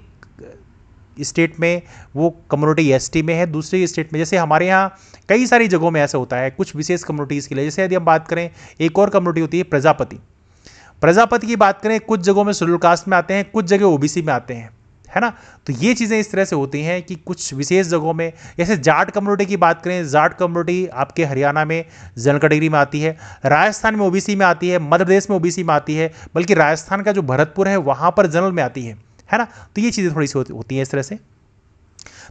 स्टेट में वो कम्युनिटी एस में है दूसरी स्टेट में जैसे हमारे यहाँ कई सारी जगहों में ऐसा होता है कुछ विशेष कम्युनिटीज़ के लिए जैसे यदि हम बात करें एक और कम्युनिटी होती है प्रजापति प्रजापति की बात करें कुछ जगहों में शेड्यूल कास्ट में आते हैं कुछ जगह ओ में आते हैं है ना तो ये चीज़ें इस तरह से होती हैं कि कुछ विशेष जगहों में जैसे जाट कम्युनिटी की बात करें जाट कम्युनिटी आपके हरियाणा में जनरल कैटेगरी में आती है राजस्थान में ओबीसी में आती है मध्य प्रदेश में ओबीसी में आती है बल्कि राजस्थान का जो भरतपुर है वहाँ पर जनरल में आती है है ना तो ये चीज़ें थोड़ी सी होती हैं इस तरह से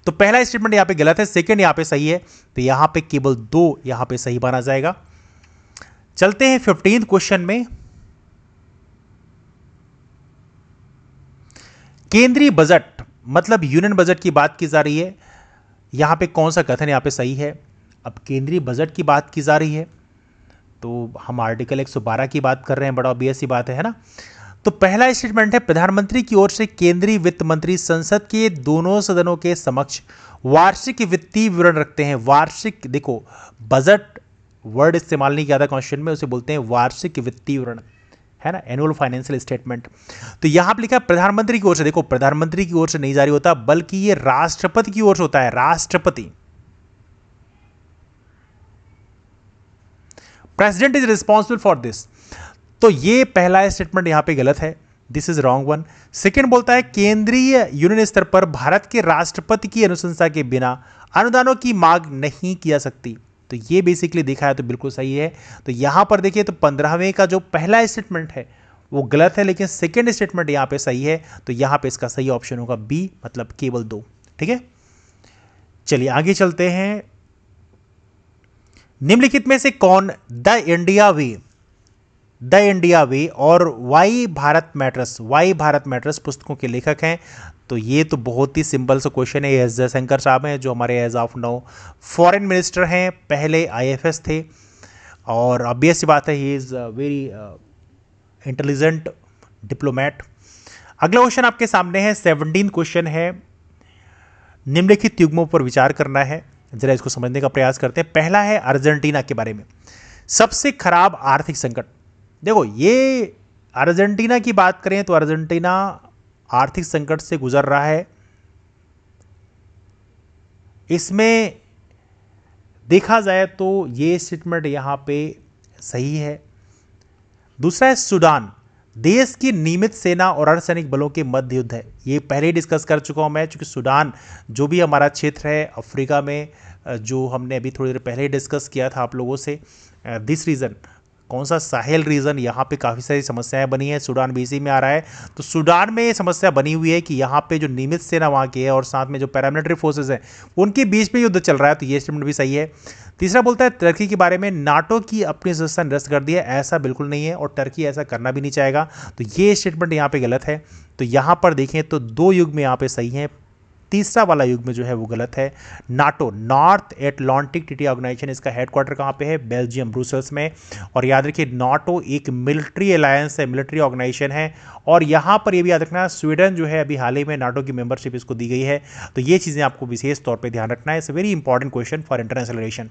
तो पहला स्टेटमेंट यहाँ पे गलत है सेकंड यहाँ पे सही है तो यहाँ पे केवल दो यहाँ पे सही माना जाएगा चलते हैं फिफ्टीन क्वेश्चन में केंद्रीय बजट मतलब यूनियन बजट की बात की जा रही है यहां पे कौन सा कथन यहां पे सही है अब केंद्रीय बजट की बात की जा रही है तो हम आर्टिकल 112 की बात कर रहे हैं बड़ा ऑब्वियस ही बात है ना तो पहला स्टेटमेंट है प्रधानमंत्री की ओर से केंद्रीय वित्त मंत्री संसद के दोनों सदनों के समक्ष वार्षिक वित्तीय विवरण रखते हैं वार्षिक देखो बजट वर्ड इस्तेमाल नहीं किया था क्वेश्चन में उसे बोलते हैं वार्षिक वित्तीय विवरण है ना एनुअल फाइनेंशियल स्टेटमेंट तो यहां पर लिखा प्रधानमंत्री की ओर से देखो प्रधानमंत्री की ओर से नहीं जारी होता बल्कि ये राष्ट्रपति की ओर से होता है राष्ट्रपति president is responsible for this तो ये पहला स्टेटमेंट यहां पे गलत है this is wrong one second बोलता है केंद्रीय यूनियन स्तर पर भारत के राष्ट्रपति की अनुशंसा के बिना अनुदानों की मांग नहीं किया सकती तो ये बेसिकली देखा है तो बिल्कुल सही है तो यहां पर देखिए तो पंद्रहवें का जो पहला स्टेटमेंट है वो गलत है लेकिन सेकेंड स्टेटमेंट यहां पे सही है तो यहां पे इसका सही ऑप्शन होगा बी मतलब केवल दो ठीक है चलिए आगे चलते हैं निम्नलिखित में से कौन the India way the India way और why Bharat matters why Bharat matters पुस्तकों के लेखक हैं तो ये तो बहुत ही सिंपल सा क्वेश्चन है एस जयशंकर साहब हैं जो हमारे as of now foreign minister हैं पहले आईएफएस थे और ऑब्वियस सी बात है he is very intelligent diplomat अगला क्वेश्चन आपके सामने है सेवनटीन क्वेश्चन है निम्नलिखित युग्मों पर विचार करना है जरा इसको समझने का प्रयास करते हैं पहला है अर्जेंटीना के बारे में सबसे खराब आर्थिक संकट देखो ये अर्जेंटीना की बात करें तो अर्जेंटीना आर्थिक संकट से गुजर रहा है इसमें देखा जाए तो ये स्टेटमेंट यहाँ पे सही है दूसरा है सूडान देश की नियमित सेना और अर्धसैनिक बलों के मध्य युद्ध है ये पहले ही डिस्कस कर चुका हूँ मैं चूंकि सूडान जो भी हमारा क्षेत्र है अफ्रीका में जो हमने अभी थोड़ी देर पहले डिस्कस किया था आप लोगों से दिस uh, रीज़न कौन सा साहेल रीजन यहाँ पे काफ़ी सारी समस्याएं बनी है सूडान बीसी में आ रहा है तो सूडान में ये समस्या बनी हुई है कि यहाँ पे जो नियमित सेना वहाँ की है और साथ में जो पैरामिलिट्री फोर्सेज हैं उनके बीच में युद्ध चल रहा है तो ये स्टेटमेंट भी सही है तीसरा बोलता है टर्की के बारे में नाटो की अपनी सदस्यता निरस्त कर दी है ऐसा बिल्कुल नहीं है और टर्की ऐसा करना भी नहीं चाहेगा तो ये स्टेटमेंट यहाँ पर गलत है तो यहाँ पर देखें तो दो युग में यहाँ पर सही है तीसरा वाला युग में जो है वो गलत है नाटो नॉर्थ एटलांटिक टिटी ऑर्गेनाइजेशन इसका हेडक्वार्टर कहाँ पे है बेल्जियम ब्रूसल्स में और याद रखिए नाटो एक मिलिट्री अलायंस है मिलिट्री ऑर्गेनाइजेशन है और यहाँ पर ये भी याद रखना स्वीडन जो है अभी हाल ही में नाटो की मेंबरशिप इसको दी गई है तो ये चीज़ें आपको विशेष तौर पर ध्यान रखना है it's very important question for international relation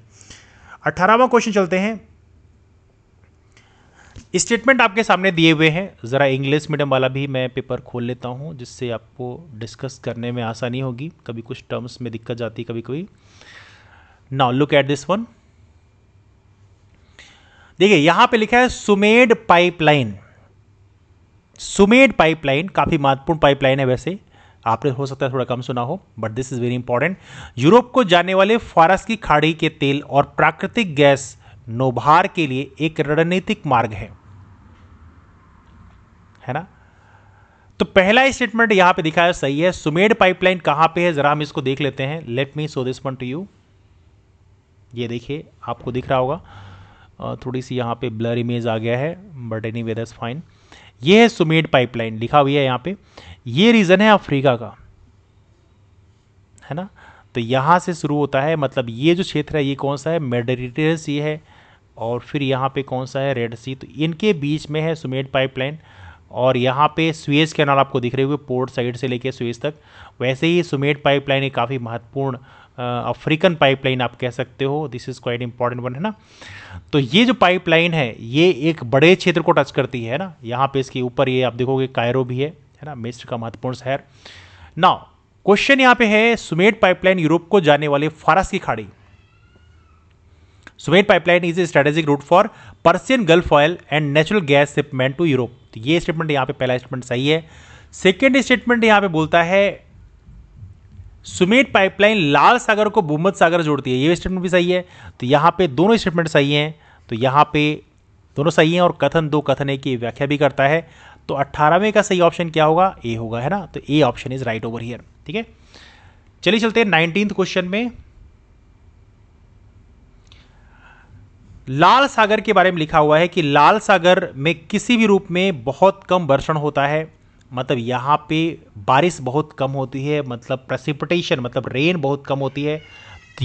अट्ठारहवा क्वेश्चन चलते हैं स्टेटमेंट आपके सामने दिए हुए हैं ज़रा इंग्लिश मीडियम वाला भी मैं पेपर खोल लेता हूँ जिससे आपको डिस्कस करने में आसानी होगी कभी कुछ टर्म्स में दिक्कत जाती कभी कभी now look at this one देखिए यहां पे लिखा है सुमेड पाइपलाइन सुमेड पाइपलाइन काफ़ी महत्वपूर्ण पाइपलाइन है वैसे आपने हो सकता है थोड़ा कम सुना हो but this is very important Europe को जाने वाले फारस की खाड़ी के तेल और प्राकृतिक गैस नोभार के लिए एक रणनीतिक मार्ग है है ना तो पहला स्टेटमेंट यहां पे दिखाया सही है सुमेड पाइपलाइन कहां पे है जरा हम इसको देख लेते हैं let me so this one to you ये देखिए आपको दिख रहा होगा थोड़ी सी यहां पे ब्लर इमेज आ गया है बट एनी वे फाइन ये है सुमेड पाइपलाइन लिखा हुआ है यहां पे ये रीजन है अफ्रीका का है ना तो यहां से शुरू होता है मतलब ये जो क्षेत्र है ये कौन सा है मेडिटेरियन सी है और फिर यहां पे कौन सा है रेड सी तो इनके बीच में है सुमेड पाइपलाइन और यहाँ पे स्वेज कैनाल आपको दिख रहे हुए पोर्ट साइड से लेके स्वेज तक वैसे ही सुमेट पाइपलाइन एक काफ़ी महत्वपूर्ण अफ्रीकन पाइपलाइन आप कह सकते हो this is quite important one है ना तो ये जो पाइपलाइन है ये एक बड़े क्षेत्र को टच करती है ना यहाँ पे इसके ऊपर ये आप देखोगे कायरो भी है है ना मिस्र का महत्वपूर्ण शहर ना क्वेश्चन यहाँ पे है सुमेट पाइपलाइन यूरोप को जाने वाले फारस की खाड़ी SUMED pipeline is a strategic route for Persian Gulf oil and natural gas shipment to Europe तो ये स्टेटमेंट यहां पे पहला स्टेटमेंट सही है सेकेंड स्टेटमेंट यहां पे बोलता है सुमेट पाइपलाइन लाल सागर को भूमध सागर जोड़ती है ये स्टेटमेंट भी सही है तो यहां पे दोनों स्टेटमेंट सही हैं तो यहां पे दोनों सही हैं और कथन दो कथन एक की व्याख्या भी करता है तो अट्ठारहवें का सही ऑप्शन क्या होगा ए होगा है ना तो A option is right over here ठीक है चलिए चलते हैं नाइनटीन क्वेश्चन में लाल सागर के बारे में लिखा हुआ है कि लाल सागर में किसी भी रूप में बहुत कम वर्षण होता है मतलब यहाँ पे बारिश बहुत कम होती है मतलब प्रेसिपिटेशन मतलब रेन बहुत कम होती है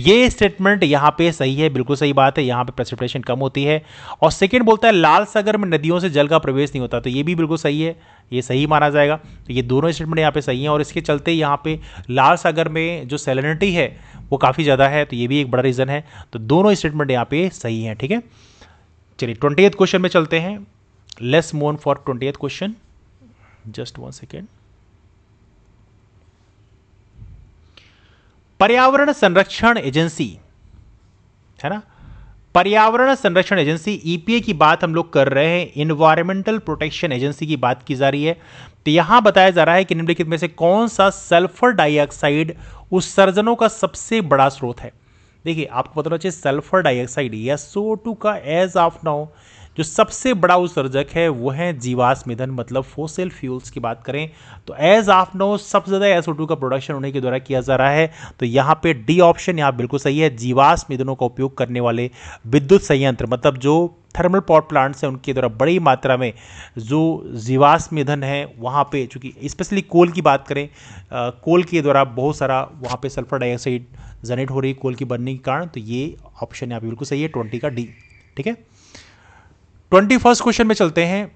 ये स्टेटमेंट यहाँ पे सही है बिल्कुल सही बात है यहाँ पे प्रेसिपिटेशन कम होती है और सेकेंड बोलता है लाल सागर में नदियों से जल का प्रवेश नहीं होता तो ये भी बिल्कुल सही है ये सही माना जाएगा तो ये दोनों स्टेटमेंट यहाँ पे सही हैं और इसके चलते यहाँ पे लाल सागर में जो सेलिनिटी है वो काफ़ी ज़्यादा है तो ये भी एक बड़ा रीज़न है तो दोनों स्टेटमेंट यहाँ पे सही हैं ठीक है चलिए ट्वेंटी क्वेश्चन में चलते हैं let's move on for twenty question just one second पर्यावरण संरक्षण एजेंसी है ना पर्यावरण संरक्षण एजेंसी ईपीए e की बात हम लोग कर रहे हैं इन्वायरमेंटल प्रोटेक्शन एजेंसी की बात की जा रही है तो यहां बताया जा रहा है कि निम्नलिखित में से कौन सा सल्फर डाइऑक्साइड उत्सर्जनों का सबसे बड़ा स्रोत है देखिए आपको पता होना चाहिए सल्फर डाइऑक्साइड या सो टू का एज ऑफ नाउ जो सबसे बड़ा उत्सर्जक है वो है जीवाश्म ईंधन मतलब फोसिल फ्यूल्स की बात करें तो एज ऑफ नो सबसे ज़्यादा एसओ टू का प्रोडक्शन उन्हीं के द्वारा किया जा रहा है तो यहाँ पे डी ऑप्शन यहाँ बिल्कुल सही है जीवाश्म ईंधनों का उपयोग करने वाले विद्युत संयंत्र मतलब जो थर्मल पावर प्लांट्स हैं उनके द्वारा बड़ी मात्रा में जो जीवाश्म ईंधन है वहाँ पे चूंकि स्पेशली कोल की बात करें आ, कोल के द्वारा बहुत सारा वहाँ पे सल्फर डाइऑक्साइड जनरेट हो रही है कोल की बनने के कारण तो ये ऑप्शन यहाँ पे बिल्कुल सही है ट्वेंटी का डी ठीक है ट्वेंटी फर्स्ट क्वेश्चन में चलते हैं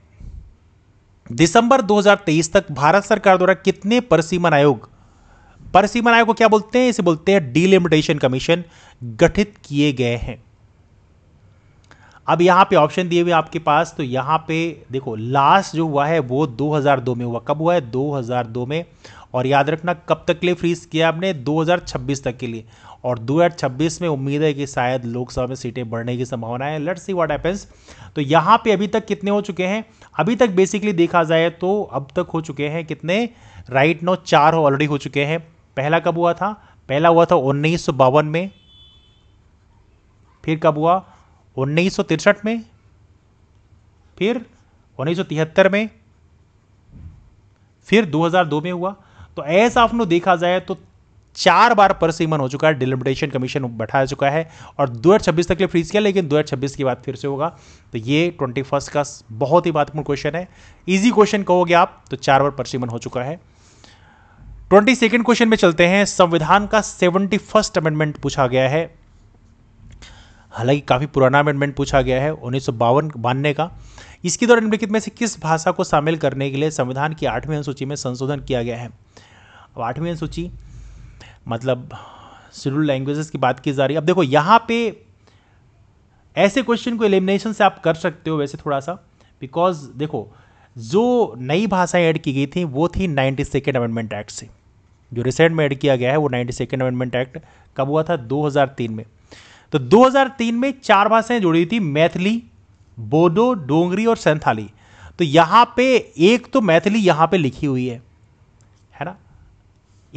दिसंबर 2023 तक भारत सरकार द्वारा कितने परसीमन आयोग परसीमन आयोग को क्या बोलते हैं इसे बोलते हैं डिलिमिटेशन कमीशन गठित किए गए हैं अब यहां पे ऑप्शन दिए हुए आपके पास तो यहां पे देखो लास्ट जो हुआ है वो 2002 में हुआ कब हुआ है 2002 में और याद रखना कब तक के लिए फ्रीज किया आपने 2026 तक के लिए और छब्बीस में उम्मीद है कि शायद लोकसभा में सीटें बढ़ने की संभावना है लेट्स सी व्हाट हैपेंस तो यहां पे अभी तक कितने हो चुके हैं अभी तक बेसिकली देखा जाए तो अब तक हो चुके हैं कितने राइट नो चार हो ऑलरेडी हो चुके हैं पहला कब हुआ था पहला हुआ था उन्नीस में फिर कब हुआ उन्नीस में फिर उन्नीस में फिर 2002 में हुआ तो ऐसा आपने देखा जाए तो चार बार पर सीमन हो चुका है डिलिमिटेशन कमीशन बैठा चुका है और 2026 तक के लिए फ्रीज किया लेकिन दो हजार छब्बीस की बात फिर से होगा तो ये ट्वेंटी फर्स्ट का बहुत ही महत्वपूर्ण क्वेश्चन है इजी क्वेश्चन कहोगे आप तो चार बार परसिमन हो चुका है ट्वेंटी सेकेंड क्वेश्चन में चलते हैं संविधान का सेवेंटी फर्स्ट अमेंडमेंट पूछा गया है हालांकि काफ़ी पुराना अमेंडमेंट पूछा गया है उन्नीस सौ बावन बानने का इसके द्वारा निम्नलिखित में से किस भाषा को शामिल करने के लिए संविधान की आठवीं अनुसूची में संशोधन किया गया है अब आठवीं अनुसूची मतलब शेड्यूल लैंग्वेजेस की बात की जा रही है अब देखो यहाँ पे ऐसे क्वेश्चन को एलिमिनेशन से आप कर सकते हो वैसे थोड़ा सा बिकॉज देखो जो नई भाषाएं ऐड की गई थी वो थी नाइन्टी सेकेंड अमेंडमेंट एक्ट से जो रिसेंट में ऐड किया गया है वो नाइन्टी सेकेंड अमेंडमेंट एक्ट कब हुआ था 2003 में तो 2003 में चार भाषाएं जुड़ी थी मैथिली बोडो डोंगरी और संथाली तो यहाँ पे एक तो मैथिली यहाँ पे लिखी हुई है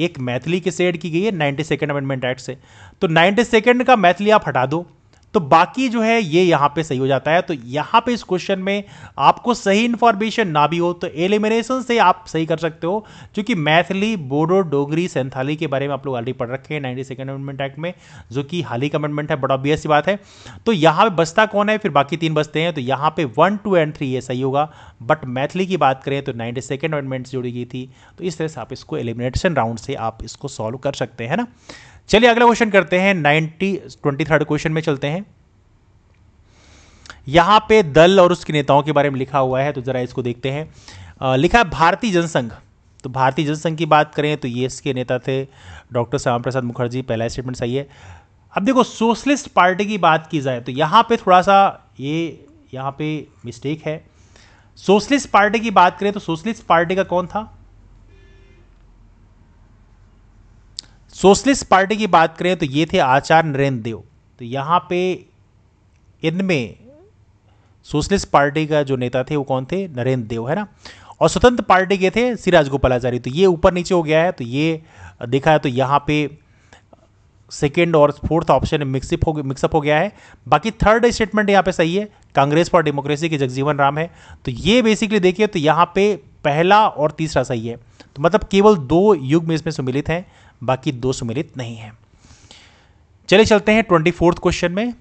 एक मैथिली की सेड की गई है नाइन्टी सेकेंड अमेंडमेंट एक्ट से तो नाइन्टी सेकेंड का मैथिली आप हटा दो तो बाकी जो है ये यहां पे सही हो जाता है तो यहां पे इस क्वेश्चन में आपको सही इंफॉर्मेशन ना भी हो तो एलिमिनेशन से आप सही कर सकते हो क्योंकि मैथिली बोडो डोगरी सेंथाली के बारे में आप लोग ऑलरेडी पढ़ रखे हैं नाइनटी सेकेंड अमेंडमेंट एक्ट में जो कि हाल ही का अमेंडमेंट है बड़ा ऑब्वियस सी बात है तो यहां पर बचता कौन है फिर बाकी तीन बचते हैं तो यहां पर वन टू एंड थ्री ये सही होगा बट मैथिली की बात करें तो नाइनटी सेकेंड अमेंडमेंट जुड़ी गई थी तो इस तरह से आप इसको एलिमिनेशन राउंड से आप इसको सॉल्व कर सकते हैं ना चलिए अगला क्वेश्चन करते हैं नाइनटी ट्वेंटी थर्ड क्वेश्चन में चलते हैं यहां पे दल और उसके नेताओं के बारे में लिखा हुआ है तो जरा इसको देखते हैं आ, लिखा है भारतीय जनसंघ तो भारतीय जनसंघ की बात करें तो ये इसके नेता थे डॉक्टर श्यामा प्रसाद मुखर्जी पहला स्टेटमेंट सही है अब देखो सोशलिस्ट पार्टी की बात की जाए तो यहां पे थोड़ा सा ये यहाँ पे मिस्टेक है सोशलिस्ट पार्टी की बात करें तो सोशलिस्ट पार्टी का कौन था सोशलिस्ट पार्टी की बात करें तो ये थे आचार्य नरेंद्र देव तो यहाँ पे इनमें सोशलिस्ट पार्टी का जो नेता थे वो कौन थे नरेंद्र देव है ना और स्वतंत्र पार्टी के थे सिराज गोपालाचारी तो ये ऊपर नीचे हो गया है तो ये देखा है तो यहाँ पे सेकेंड और फोर्थ ऑप्शन मिक्सअप हो मिक्सअप हो गया है बाकी थर्ड स्टेटमेंट यहाँ पे सही है कांग्रेस फॉर डेमोक्रेसी के जगजीवन राम है तो ये बेसिकली देखिए तो यहाँ पे पहला और तीसरा सही है तो मतलब केवल दो युग में इसमें सम्मिलित हैं बाकी दो सुमिलित नहीं है चले चलते हैं ट्वेंटी फोर्थ क्वेश्चन में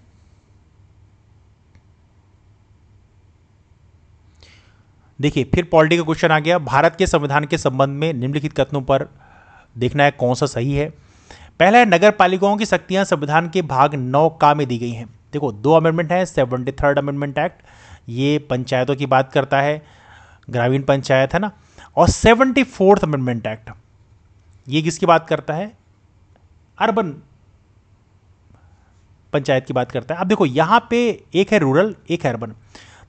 देखिए फिर पॉलिटी का क्वेश्चन आ गया भारत के संविधान के संबंध में निम्नलिखित कथनों पर देखना है कौन सा सही है पहला है नगर पालिकाओं की शक्तियां संविधान के भाग नौ का में दी गई हैं देखो दो अमेंडमेंट हैं सेवेंटी थर्ड अमेंडमेंट एक्ट ये पंचायतों की बात करता है ग्रामीण पंचायत है ना और सेवेंटी फोर्थ अमेंडमेंट एक्ट ये किसकी बात करता है अर्बन पंचायत की बात करता है अब देखो यहां पे एक है रूरल एक है अर्बन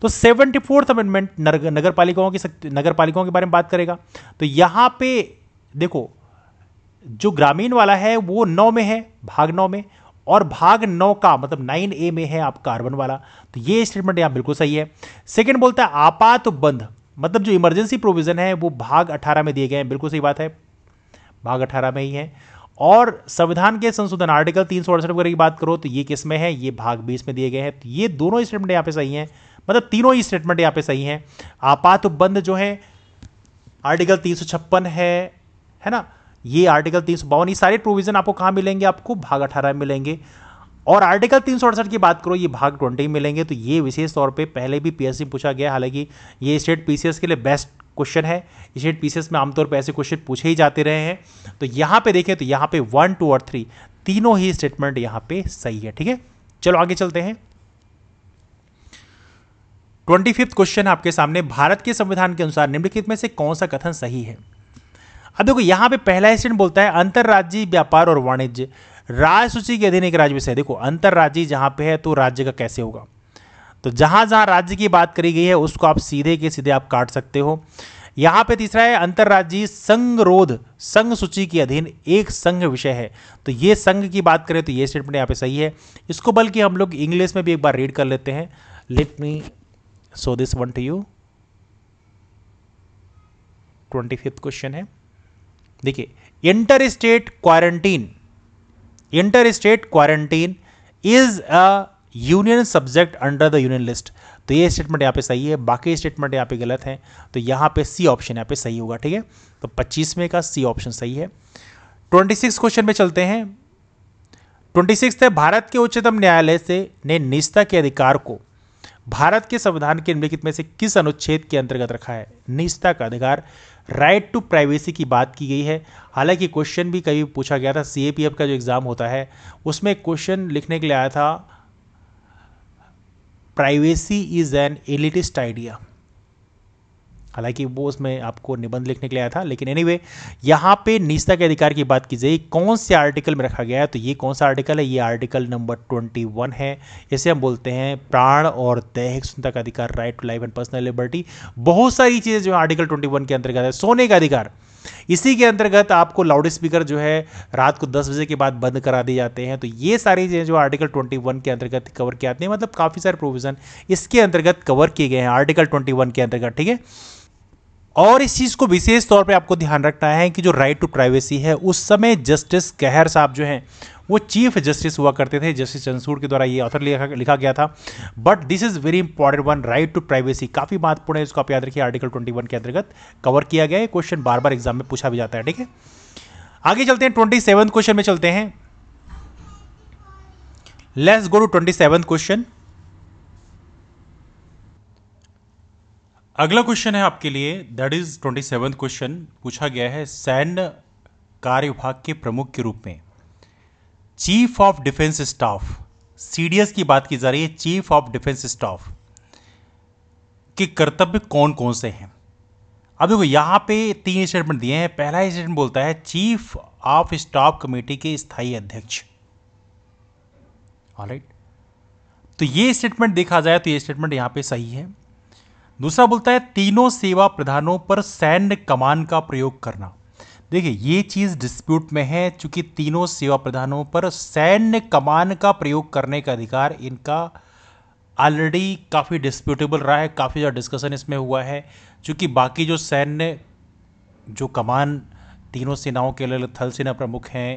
तो सेवेंटी फोर्थ अमेंडमेंट नगर पालिकाओं की नगर पालिकाओं के बारे में बात करेगा तो यहां पे देखो जो ग्रामीण वाला है वो नौ में है भाग नौ में और भाग नौ का मतलब नाइन ए में है आपका अर्बन वाला तो ये स्टेटमेंट यहां बिल्कुल सही है सेकेंड बोलता है आपात बंद मतलब जो इमरजेंसी प्रोविजन है वो भाग अठारह में दिए गए हैं बिल्कुल सही बात है भाग अठारह में ही है और संविधान के संशोधन आर्टिकल तीन सौ अड़सठ की बात करो तो ये किस में है ये भाग बीस में दिए गए हैं तो ये दोनों स्टेटमेंट यहाँ पे सही हैं मतलब तीनों ही स्टेटमेंट यहाँ पे सही हैं आपात उपबंध जो है आर्टिकल तीन सौ छप्पन है है ना ये आर्टिकल तीन सौ बावन ये सारे प्रोविजन आपको कहाँ मिलेंगे आपको भाग अठारह में मिलेंगे और आर्टिकल तीन सौ अड़सठ की बात करो ये भाग ट्वेंटी मिलेंगे तो ये विशेष तौर पे पहले भी पीएससी पूछा गया हालांकि ये स्टेट पीसीएस के लिए बेस्ट क्वेश्चन है इशेट पीसेस में आमतौर पर ऐसे क्वेश्चन पूछे ही जाते रहे हैं तो यहाँ पे देखें तो यहाँ पे वन टू और थ्री तीनों ही स्टेटमेंट यहाँ पे सही है ठीक है चलो आगे चलते हैं ट्वेंटी फिफ्थ क्वेश्चन आपके सामने भारत के संविधान के अनुसार निम्नलिखित में से कौन सा कथन सही है अब देखो यहाँ पे पहला स्टेटमेंट बोलता है अंतर्राज्यीय व्यापार और वाणिज्य राजसूची के अधीन एक राज्य विषय देखो अंतर्राज्यीय जहाँ पे है तो राज्य का कैसे होगा तो जहां जहां राज्य की बात करी गई है उसको आप सीधे के सीधे आप काट सकते हो यहां पे तीसरा है अंतर्राज्यीय संगरोध संघ सूची के अधीन एक संघ विषय है तो ये संघ की बात करें तो ये स्टेटमेंट यहां पे सही है इसको बल्कि हम लोग इंग्लिश में भी एक बार रीड कर लेते हैं let me so this one to you twenty fifth question है देखिए interstate quarantine interstate quarantine is a union subject under the union list तो ये स्टेटमेंट यहाँ पे सही है बाकी स्टेटमेंट यहाँ पे गलत है तो यहाँ पे सी ऑप्शन यहाँ पे सही होगा ठीक है तो में का सी ऑप्शन सही है 26 क्वेश्चन में चलते हैं 26 है भारत के उच्चतम न्यायालय से ने निजता के अधिकार को भारत के संविधान के निम्नलिखित में से किस अनुच्छेद के अंतर्गत रखा है निजता का अधिकार राइट टू प्राइवेसी की बात की गई है हालांकि क्वेश्चन भी कभी पूछा गया था सी का जो एग्ज़ाम होता है उसमें क्वेश्चन लिखने के लिए आया था privacy is an elitist idea हालांकि वो उसमें आपको निबंध लिखने के लिए आया था लेकिन एनी anyway, यहाँ पे निजता के अधिकार की बात की जाए कौन से आर्टिकल में रखा गया है तो ये कौन सा आर्टिकल है ये आर्टिकल नंबर ट्वेंटी वन है इसे हम बोलते हैं प्राण और दैहिक स्वतंत्रता का अधिकार right to life and personal liberty बहुत सारी चीज़ें जो आर्टिकल ट्वेंटी वन के अंतर्गत है सोने का अधिकार इसी के अंतर्गत आपको लाउड स्पीकर जो है रात को दस बजे के बाद बंद करा दिए जाते हैं तो ये सारी चीज़ें जो आर्टिकल ट्वेंटी वन के अंतर्गत कवर किया जाते हैं मतलब काफ़ी सारे प्रोविज़न इसके अंतर्गत कवर किए गए हैं आर्टिकल ट्वेंटी वन के अंतर्गत ठीक है और इस चीज़ को विशेष तौर पे आपको ध्यान रखना है कि जो राइट टू प्राइवेसी है उस समय जस्टिस कहर साहब जो हैं वो चीफ जस्टिस हुआ करते थे जस्टिस चंसूर के द्वारा ये ऑथर लिखा, लिखा गया था but this is very important one right to privacy काफ़ी महत्वपूर्ण है इसको आप याद रखिए आर्टिकल ट्वेंटी वन के अंतर्गत कवर किया गया है क्वेश्चन बार बार एग्जाम में पूछा भी जाता है ठीक है आगे चलते हैं ट्वेंटी क्वेश्चन में चलते हैं let's go to twenty seven question अगला क्वेश्चन है आपके लिए that is twenty seven question पूछा गया है सैन्य कार्य विभाग के प्रमुख के रूप में chief of defence staff CDS की बात की जा रही है चीफ ऑफ डिफेंस स्टाफ के कर्तव्य कौन कौन से हैं अब देखो यहाँ पे तीन स्टेटमेंट दिए हैं पहला स्टेटमेंट बोलता है चीफ ऑफ स्टाफ कमेटी के स्थायी अध्यक्ष राइट तो ये स्टेटमेंट देखा जाए तो ये स्टेटमेंट यहाँ पे सही है दूसरा बोलता है तीनों सेवा प्रधानों पर सैन्य कमान का प्रयोग करना देखिए ये चीज़ डिस्प्यूट में है चूंकि तीनों सेवा प्रधानों पर सैन्य कमान का प्रयोग करने का अधिकार इनका ऑलरेडी काफ़ी डिस्प्यूटेबल रहा है काफ़ी ज़्यादा डिस्कशन इसमें हुआ है चूंकि बाकी जो सैन्य जो कमान तीनों सेनाओं के अलग थल सेना प्रमुख हैं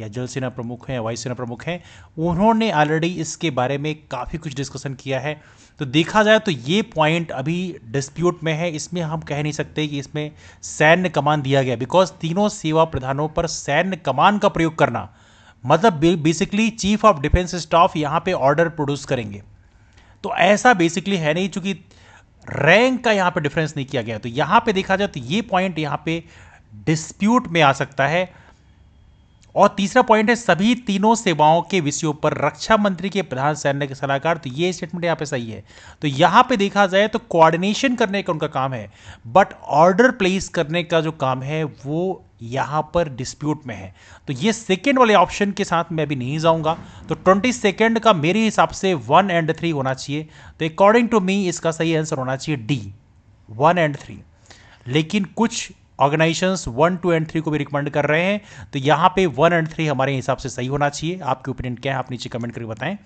या जल सेना प्रमुख हैं या वायुसेना प्रमुख हैं उन्होंने ऑलरेडी इसके बारे में काफ़ी कुछ डिस्कशन किया है तो देखा जाए तो ये पॉइंट अभी डिस्प्यूट में है इसमें हम कह नहीं सकते कि इसमें सैन्य कमान दिया गया बिकॉज तीनों सेवा प्रधानों पर सैन्य कमान का प्रयोग करना मतलब basically chief of defence staff यहाँ पे ऑर्डर प्रोड्यूस करेंगे तो ऐसा बेसिकली है नहीं चूंकि रैंक का यहाँ पे डिफरेंस नहीं किया गया तो यहाँ पे देखा जाए तो ये पॉइंट यहाँ पे डिस्प्यूट में आ सकता है और तीसरा पॉइंट है सभी तीनों सेवाओं के विषयों पर रक्षा मंत्री के प्रधान सैन्य सलाहकार तो ये स्टेटमेंट यहाँ पे सही है तो यहाँ पे देखा जाए तो कोऑर्डिनेशन करने का उनका काम है बट ऑर्डर प्लेस करने का जो काम है वो यहाँ पर डिस्प्यूट में है तो ये सेकेंड वाले ऑप्शन के साथ मैं अभी नहीं जाऊँगा तो ट्वेंटी सेकेंड का मेरे हिसाब से वन एंड थ्री होना चाहिए तो अकॉर्डिंग टू मी इसका सही आंसर होना चाहिए डी वन एंड थ्री लेकिन कुछ organisation one two and three को भी रिकमेंड कर रहे हैं तो यहां पे वन एंड थ्री हमारे हिसाब से सही होना चाहिए आपके ओपिनियन क्या है आप नीचे कमेंट करके बताएं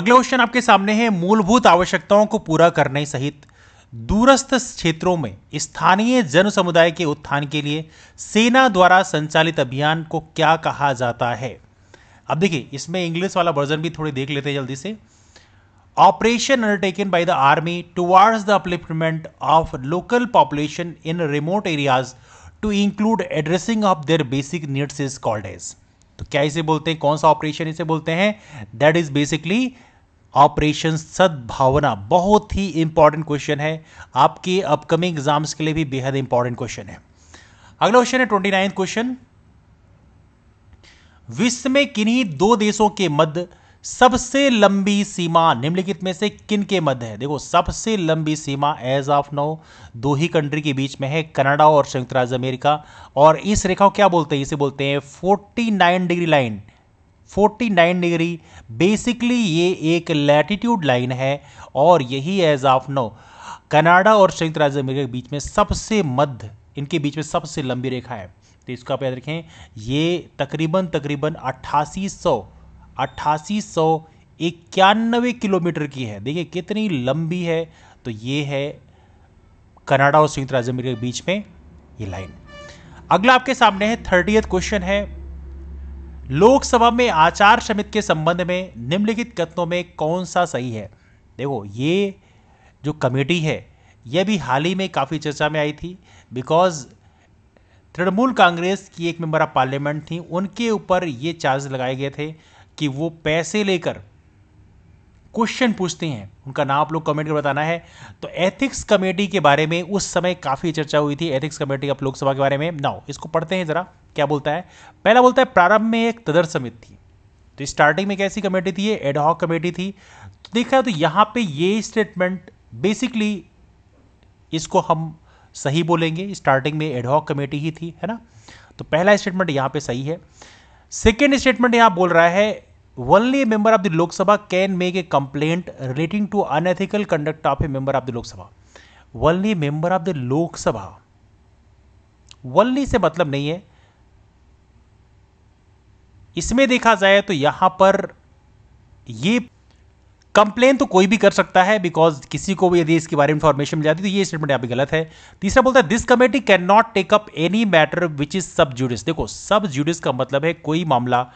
अगला क्वेश्चन आपके सामने है मूलभूत आवश्यकताओं को पूरा करने सहित दूरस्थ क्षेत्रों में स्थानीय जन समुदाय के उत्थान के लिए सेना द्वारा संचालित अभियान को क्या कहा जाता है अब देखिए इसमें इंग्लिश वाला वर्जन भी थोड़ी देख लेते हैं जल्दी से operation undertaken by the army towards the upliftment of local population in remote areas to include addressing of their basic needs is called as तो क्या इसे बोलते हैं कौन सा ऑपरेशन इसे बोलते हैं दैट इज बेसिकली ऑपरेशन सद्भावना बहुत ही इंपॉर्टेंट क्वेश्चन है आपके अपकमिंग एग्जाम्स के लिए भी बेहद इंपॉर्टेंट क्वेश्चन है अगला क्वेश्चन है ट्वेंटी नाइन्थ क्वेश्चन विश्व में किन्हीं दो देशों के मध्य सबसे लंबी सीमा निम्नलिखित में से किन के मध्य है देखो सबसे लंबी सीमा एज ऑफ नो दो ही कंट्री के बीच में है कनाडा और संयुक्त राज्य अमेरिका और इस रेखा को क्या बोलते हैं इसे बोलते हैं 49 डिग्री लाइन 49 डिग्री बेसिकली ये एक लैटिट्यूड लाइन है और यही एज ऑफ नो कनाडा और संयुक्त राज्य अमेरिका के बीच में सबसे मध्य इनके बीच में सबसे लंबी रेखा है तो इसको आप याद रखें ये तकरीबन तकरीबन अट्ठासी सौ अट्ठासी सौ इक्यानवे किलोमीटर की है देखिए कितनी लंबी है तो ये है कनाडा और संयुक्त राज्य अमेरिका के बीच में ये लाइन अगला आपके सामने है थर्टी क्वेश्चन है लोकसभा में आचार समिति के संबंध में निम्नलिखित कथनों में कौन सा सही है देखो ये जो कमेटी है यह भी हाल ही में काफ़ी चर्चा में आई थी बिकॉज तृणमूल कांग्रेस की एक मेंबर ऑफ पार्लियामेंट थी उनके ऊपर ये चार्ज लगाए गए थे कि वो पैसे लेकर क्वेश्चन पूछते हैं उनका नाम आप लोग कमेंट कर बताना है तो एथिक्स कमेटी के बारे में उस समय काफ़ी चर्चा हुई थी एथिक्स कमेटी आप लोकसभा के बारे में नाउ इसको पढ़ते हैं ज़रा क्या बोलता है पहला बोलता है प्रारंभ में एक तदर समिति थी तो स्टार्टिंग में कैसी कमेटी थी एडहॉक कमेटी थी तो देखा तो यहां पे ये स्टेटमेंट बेसिकली इसको हम सही बोलेंगे स्टार्टिंग में एडहॉक कमेटी ही थी है ना तो पहला स्टेटमेंट यहां पे सही है सेकेंड स्टेटमेंट यहां बोल रहा है only a member of the Lok Sabha can make a complaint relating to unethical conduct of a member of the Lok Sabha. Only member of the Lok Sabha. Only से मतलब नहीं है इसमें देखा जाए तो यहां पर ये कंप्लेन तो कोई भी कर सकता है बिकॉज किसी को भी यदि इसके बारे में इंफॉर्मेशन मिल जाती तो ये स्टेटमेंट यहाँ पर गलत है तीसरा बोलता है this committee can not take up any matter which is sub judice देखो सब ज्यूडिस का मतलब है कोई मामला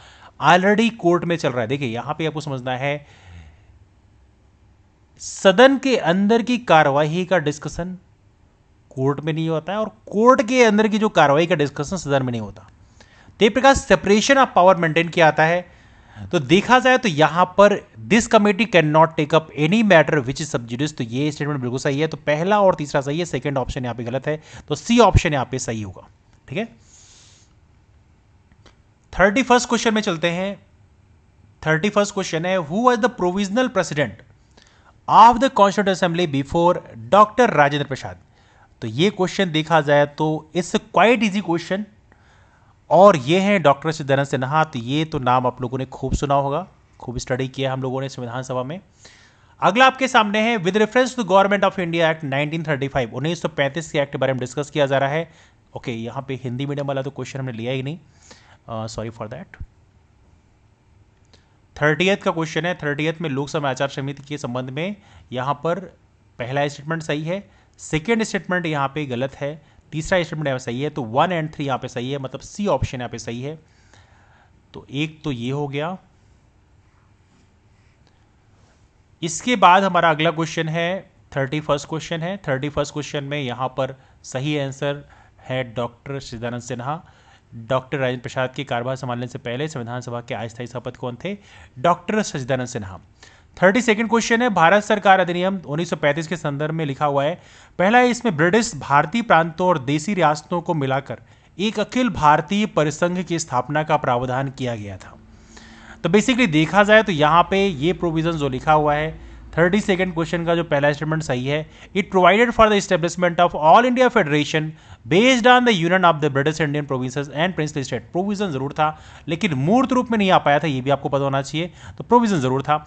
ऑलरेडी कोर्ट में चल रहा है देखिए यहां पे आपको समझना है सदन के अंदर की कार्यवाही का डिस्कशन कोर्ट में नहीं होता है और कोर्ट के अंदर की जो कार्रवाई का डिस्कशन सदन में नहीं होता तो एक प्रकार सेपरेशन ऑफ पावर मेंटेन किया आता है तो देखा जाए तो यहां पर this committee can not take up any matter which is sub judice तो ये स्टेटमेंट बिल्कुल सही है तो पहला और तीसरा सही है सेकेंड ऑप्शन यहां पे गलत है तो सी ऑप्शन यहां पे सही होगा ठीक है थर्टी फर्स्ट क्वेश्चन में चलते हैं थर्टी फर्स्ट क्वेश्चन है who was the provisional president of the constituent assembly before doctor Rajendra Prasad तो ये क्वेश्चन देखा जाए तो इट्स क्वाइट इजी क्वेश्चन और ये है डॉक्टर सिद्धारंद सिन्हा तो ये तो नाम आप लोगों ने खूब सुना होगा खूब स्टडी किया हम लोगों ने संविधान सभा में अगला आपके सामने है with reference to government of India act 1935 पैंतीस के एक्ट के बारे में डिस्कस किया जा रहा है ओके यहाँ पे हिंदी मीडियम वाला तो क्वेश्चन हमने लिया ही नहीं सॉरी फॉर दैट थर्टीएथ का क्वेश्चन है थर्टीएथ में लोकसभा आचार समिति के संबंध में यहां पर पहला स्टेटमेंट सही है सेकेंड स्टेटमेंट यहां पे गलत है तीसरा स्टेटमेंट यहां सही है तो वन एंड थ्री यहां पे सही है मतलब सी ऑप्शन यहां पे सही है तो एक तो ये हो गया इसके बाद हमारा अगला क्वेश्चन है थर्टी फर्स्ट क्वेश्चन है थर्टी फर्स्ट क्वेश्चन में यहां पर सही आंसर है डॉक्टर सिद्धानंद सिन्हा डॉक्टर राजेंद्र प्रसाद के कार्यभार संभालने से पहले संविधान सभा के अस्थायी शपथ कौन थे doctor Sachidanand Sinha thirty second question है भारत सरकार अधिनियम 1935 के संदर्भ में लिखा हुआ है पहला है इसमें ब्रिटिश भारतीय प्रांतों और देसी रियासतों को मिलाकर एक अखिल भारतीय परिसंघ की स्थापना का प्रावधान किया गया था तो बेसिकली देखा जाए तो यहाँ पे ये प्रोविज़न जो लिखा हुआ है थर्टी सेकेंड क्वेश्चन का जो पहला स्टेटमेंट सही है it provided for the establishment of all India federation based on the union of the British Indian provinces and princely state provision जरूर था लेकिन मूर्त रूप में नहीं आ पाया था ये भी आपको पता होना चाहिए तो प्रोविजन जरूर था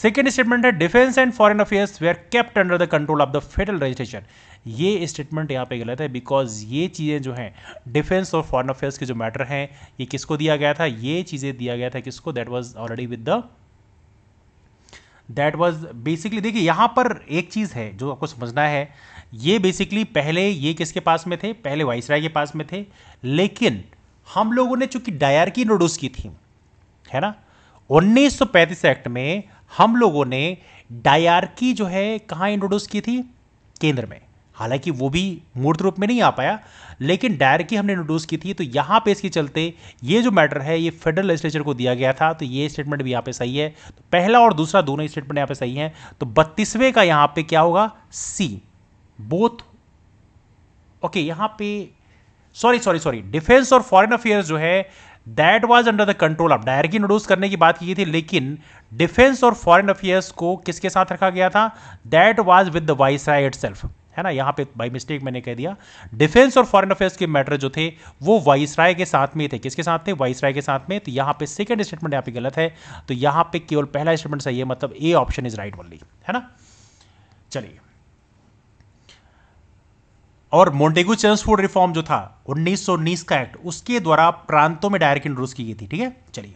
सेकेंड स्टेटमेंट है डिफेंस एंड फॉरन अफेयर्स वे are kept under the control of the federal registration ये स्टेटमेंट यहाँ पे गलत है बिकॉज ये चीज़ें जो हैं डिफेंस और फॉरन अफेयर्स के जो मैटर हैं ये किसको दिया गया था ये चीज़ें दिया गया था किसको that was already with the that was basically देखिए यहाँ पर एक चीज़ है जो आपको समझना है ये बेसिकली पहले ये किसके पास में थे पहले वाइस के पास में थे लेकिन हम लोगों ने चूंकि की इंट्रोड्यूस की थी है ना 1935 एक्ट में हम लोगों ने की जो है कहाँ इंट्रोड्यूस की थी केंद्र में हालांकि वो भी मूर्त रूप में नहीं आ पाया लेकिन डायर की हमने इंट्रोड्यूस की थी तो यहाँ पे इसके चलते ये जो मैटर है ये फेडरल लेजिस्लेचर को दिया गया था तो ये स्टेटमेंट भी यहाँ पे सही है तो पहला और दूसरा दोनों स्टेटमेंट यहाँ पे सही है तो बत्तीसवें का यहाँ पे क्या होगा सी बोथ ओके यहाँ पे सॉरी सॉरी सॉरी डिफेंस और फॉरेन अफेयर्स जो है that was under the control of dyarchy introduce करने की बात की थी लेकिन डिफेंस और फॉरेन अफेयर्स को किसके साथ रखा गया था that was with the viceroy itself है ना यहाँ पे बाई मिस्टेक मैंने कह दिया डिफेंस और फॉरेन अफेयर्स के मैटर जो थे वो राय के साथ में थे किसके साथ थे राय के साथ में तो यहाँ पे सेकंड स्टेटमेंट यहाँ पे गलत है तो यहाँ पे केवल पहला स्टेटमेंट सही है मतलब A option is right only है ना चलिए और मोन्टेगू चेंसफोर्ड रिफॉर्म जो था उन्नीस का एक्ट उसके द्वारा प्रांतों में डायरेक्ट इंट्रोस की गई थी ठीक है चलिए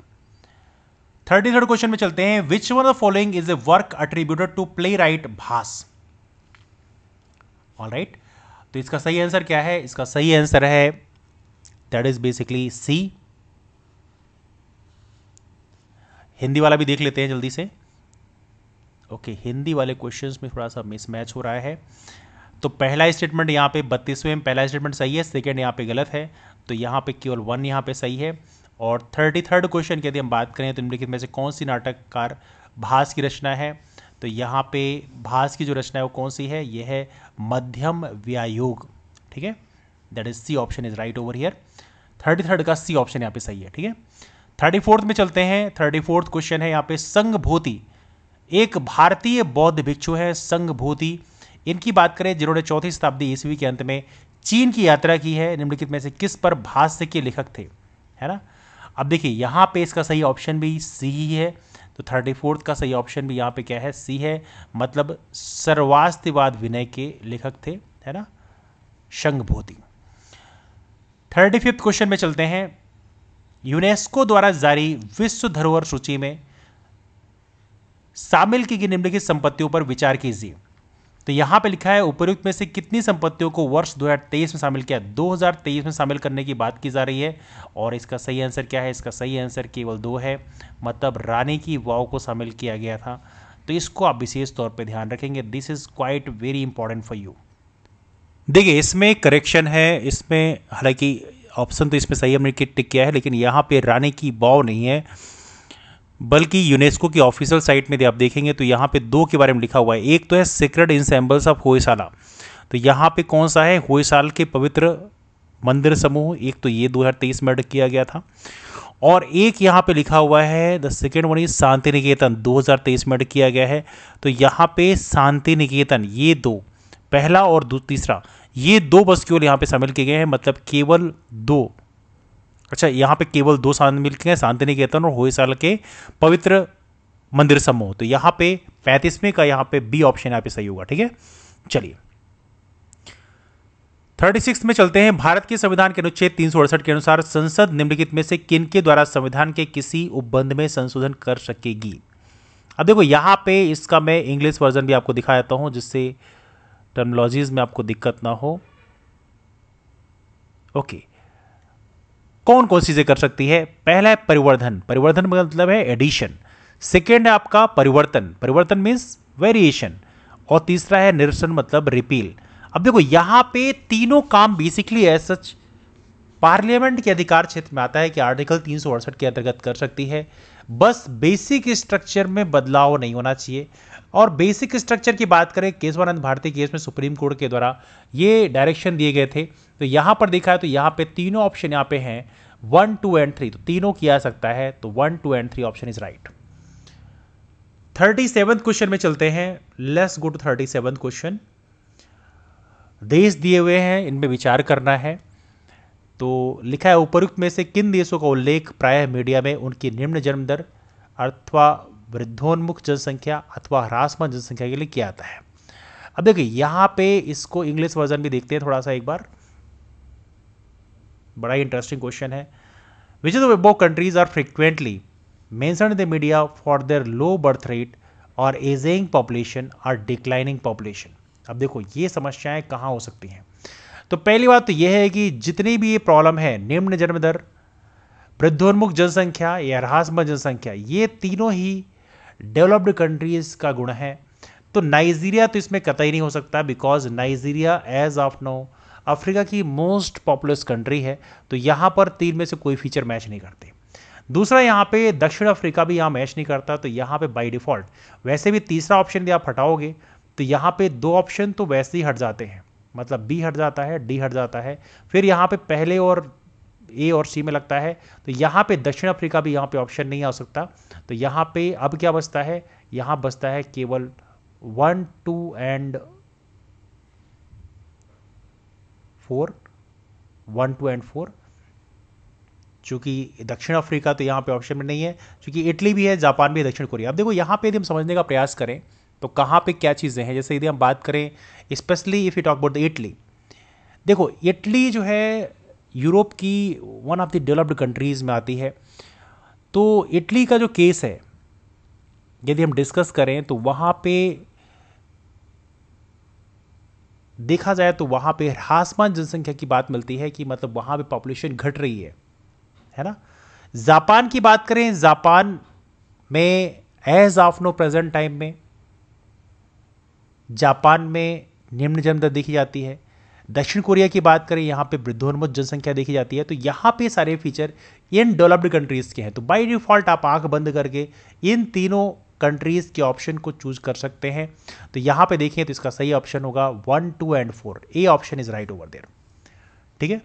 थर्टी थर्ड क्वेश्चन में चलते हैं which one the following is a work attributed to playwright Bhasa all right तो इसका सही आंसर क्या है इसका सही आंसर है that is basically C Hindi वाला भी देख लेते हैं जल्दी से ओके okay, हिंदी वाले क्वेश्चंस में थोड़ा सा मिसमैच हो रहा है तो पहला स्टेटमेंट यहाँ पे बत्तीसवें में पहला स्टेटमेंट सही है सेकेंड यहाँ पे गलत है तो यहाँ पे केवल वन यहाँ पे सही है और थर्टी थर्ड क्वेश्चन की यदि हम बात करें तो निम्नलिखित में से कौन सी नाटककार भास की रचना है तो यहाँ पे भास की जो रचना है वो कौन सी है यह है मध्यम व्यायोग ठीक है that is C option is right over here thirty third का सी ऑप्शन यहाँ पे सही है ठीक है थर्टी फोर्थ में चलते हैं थर्टी फोर्थ क्वेश्चन है यहाँ पे संघ एक भारतीय बौद्ध भिक्षु है संघ इनकी बात करें जिन्होंने चौथी शताब्दी ईस्वी के अंत में चीन की यात्रा की है निम्नलिखित में से किस पर भाष्य के लेखक थे है ना अब देखिए यहाँ पे इसका सही ऑप्शन भी सी ही है तो थर्टी फोर्थ का सही ऑप्शन भी यहाँ पे क्या है सी है मतलब सर्वास्तिवाद विनय के लेखक थे है ना शंखभूति थर्टी फिफ्थ क्वेश्चन में चलते हैं यूनेस्को द्वारा जारी विश्व धरोहर सूची में शामिल की गई निम्नलिखित संपत्तियों पर विचार कीजिए तो यहां पे लिखा है उपयुक्त में से कितनी संपत्तियों को वर्ष 2023 में शामिल किया 2023 में शामिल करने की बात की जा रही है और इसका सही आंसर क्या है इसका सही आंसर केवल दो है मतलब रानी की वाव को शामिल किया गया था तो इसको आप विशेष तौर पर ध्यान रखेंगे this is quite very important for you देखिए इसमें करेक्शन है इसमें हालांकि ऑप्शन तो इसमें सही हमने टिक किया है लेकिन यहाँ पे रानी की वाव नहीं है बल्कि यूनेस्को की ऑफिशियल साइट में आप देखेंगे तो यहाँ पे दो के बारे में लिखा हुआ है एक तो है सीक्रेट इंसेम्बल्स ऑफ होयसाला तो यहाँ पे कौन सा है होयसाल के पवित्र मंदिर समूह एक तो ये 2023 में अटक किया गया था और एक यहाँ पे लिखा हुआ है the second one is Shanti Niketan 2023 में अटक किया गया है तो यहाँ पे शांति निकेतन ये दो पहला और तीसरा ये दो बस केवल यहाँ पे शामिल किए गए हैं मतलब केवल दो अच्छा यहाँ पे केवल दो शांत मिलते हैं शांति निकेतन और साल के पवित्र मंदिर समूह तो यहाँ पे पैंतीसवें का यहाँ पे बी ऑप्शन यहाँ पे सही होगा ठीक है चलिए थर्टी सिक्स में चलते हैं भारत के संविधान के अनुच्छेद तीन सौ अड़सठ के अनुसार संसद निम्नलिखित में से किन के द्वारा संविधान के किसी उपबंध में संशोधन कर सकेगी अब देखो यहाँ पे इसका मैं इंग्लिश वर्जन भी आपको दिखा देता हूँ जिससे टर्मोलॉजीज में आपको दिक्कत ना हो ओके कौन कौन चीजें कर सकती है पहला है परिवर्धन परिवर्धन मतलब है एडिशन सेकेंड है आपका परिवर्तन परिवर्तन मीन्स वेरिएशन और तीसरा है निरसन मतलब रिपील अब देखो यहां पे तीनों काम बेसिकली है सच पार्लियामेंट के अधिकार क्षेत्र में आता है कि आर्टिकल तीन के अंतर्गत कर सकती है बस बेसिक स्ट्रक्चर में बदलाव नहीं होना चाहिए और बेसिक स्ट्रक्चर की बात करें केशवानंद भारती केस में सुप्रीम कोर्ट के द्वारा ये डायरेक्शन दिए गए थे तो यहां पर देखा है तो यहां पे तीनों ऑप्शन यहां पे हैं वन टू एंड थ्री तो तीनों किया जा सकता है तो one two and three option is right thirty seven question में चलते हैं let's good thirty seven question देश दिए हुए हैं इनमें विचार करना है तो लिखा है उपरुक्त में से किन देशों का उल्लेख प्रायः मीडिया में उनकी निम्न जन्म दर अथवा वृद्धोन्मुख जनसंख्या अथवा ह्रासमान जनसंख्या के लिए किया जाता है अब देखिए यहाँ पे इसको इंग्लिश वर्जन भी देखते हैं थोड़ा सा एक बार बड़ा इंटरेस्टिंग क्वेश्चन है which is above countries are frequently mention the media for their low birth rate और एजिंग पॉपुलेशन और डिक्लाइनिंग पॉपुलेशन अब देखो ये समस्याएं कहाँ हो सकती हैं तो पहली बात तो यह है कि जितनी भी ये प्रॉब्लम है निम्न जन्म दर वृद्धोन्मुख जनसंख्या या ह्रासमय जनसंख्या ये तीनों ही डेवलप्ड कंट्रीज का गुण है तो नाइजीरिया तो इसमें कतई नहीं हो सकता because Nigeria as of now Africa की मोस्ट पॉपुलस कंट्री है तो यहाँ पर तीन में से कोई फीचर मैच नहीं करते दूसरा यहाँ पे दक्षिण अफ्रीका भी यहाँ मैच नहीं करता तो यहाँ पे बाई डिफ़ॉल्ट वैसे भी तीसरा ऑप्शन यदि आप हटाओगे तो यहाँ पे दो ऑप्शन तो वैसे ही हट जाते हैं मतलब बी हट जाता है डी हट जाता है फिर यहाँ पे पहले और ए और सी में लगता है तो यहाँ पे दक्षिण अफ्रीका भी यहाँ पे ऑप्शन नहीं आ सकता तो यहाँ पे अब क्या बचता है यहाँ बचता है केवल one two and four one two and four चूंकि दक्षिण अफ्रीका तो यहाँ पे ऑप्शन में नहीं है चूंकि इटली भी है जापान भी है दक्षिण कोरिया अब देखो यहाँ पे यदि हम समझने का प्रयास करें तो कहाँ पे क्या चीज़ें हैं जैसे यदि हम बात करें specially if you talk about the Italy देखो इटली जो है यूरोप की one of the developed countries में आती है तो इटली का जो केस है यदि हम डिस्कस करें तो वहाँ पे देखा जाए तो वहाँ पे ह्रासमान जनसंख्या की बात मिलती है कि मतलब वहाँ पे पॉपुलेशन घट रही है है ना जापान की बात करें जापान में as of now present time में जापान में निम्न जन्म दर देखी जाती है दक्षिण कोरिया की बात करें यहाँ पे वृद्धोन्मुख जनसंख्या देखी जाती है तो यहाँ पे सारे फीचर इन डेवलप्ड कंट्रीज़ के हैं तो बाय डिफ़ॉल्ट आप आंख बंद करके इन तीनों कंट्रीज़ के ऑप्शन को चूज कर सकते हैं तो यहां पे देखें तो इसका सही ऑप्शन होगा one two and four A option is right over there ठीक है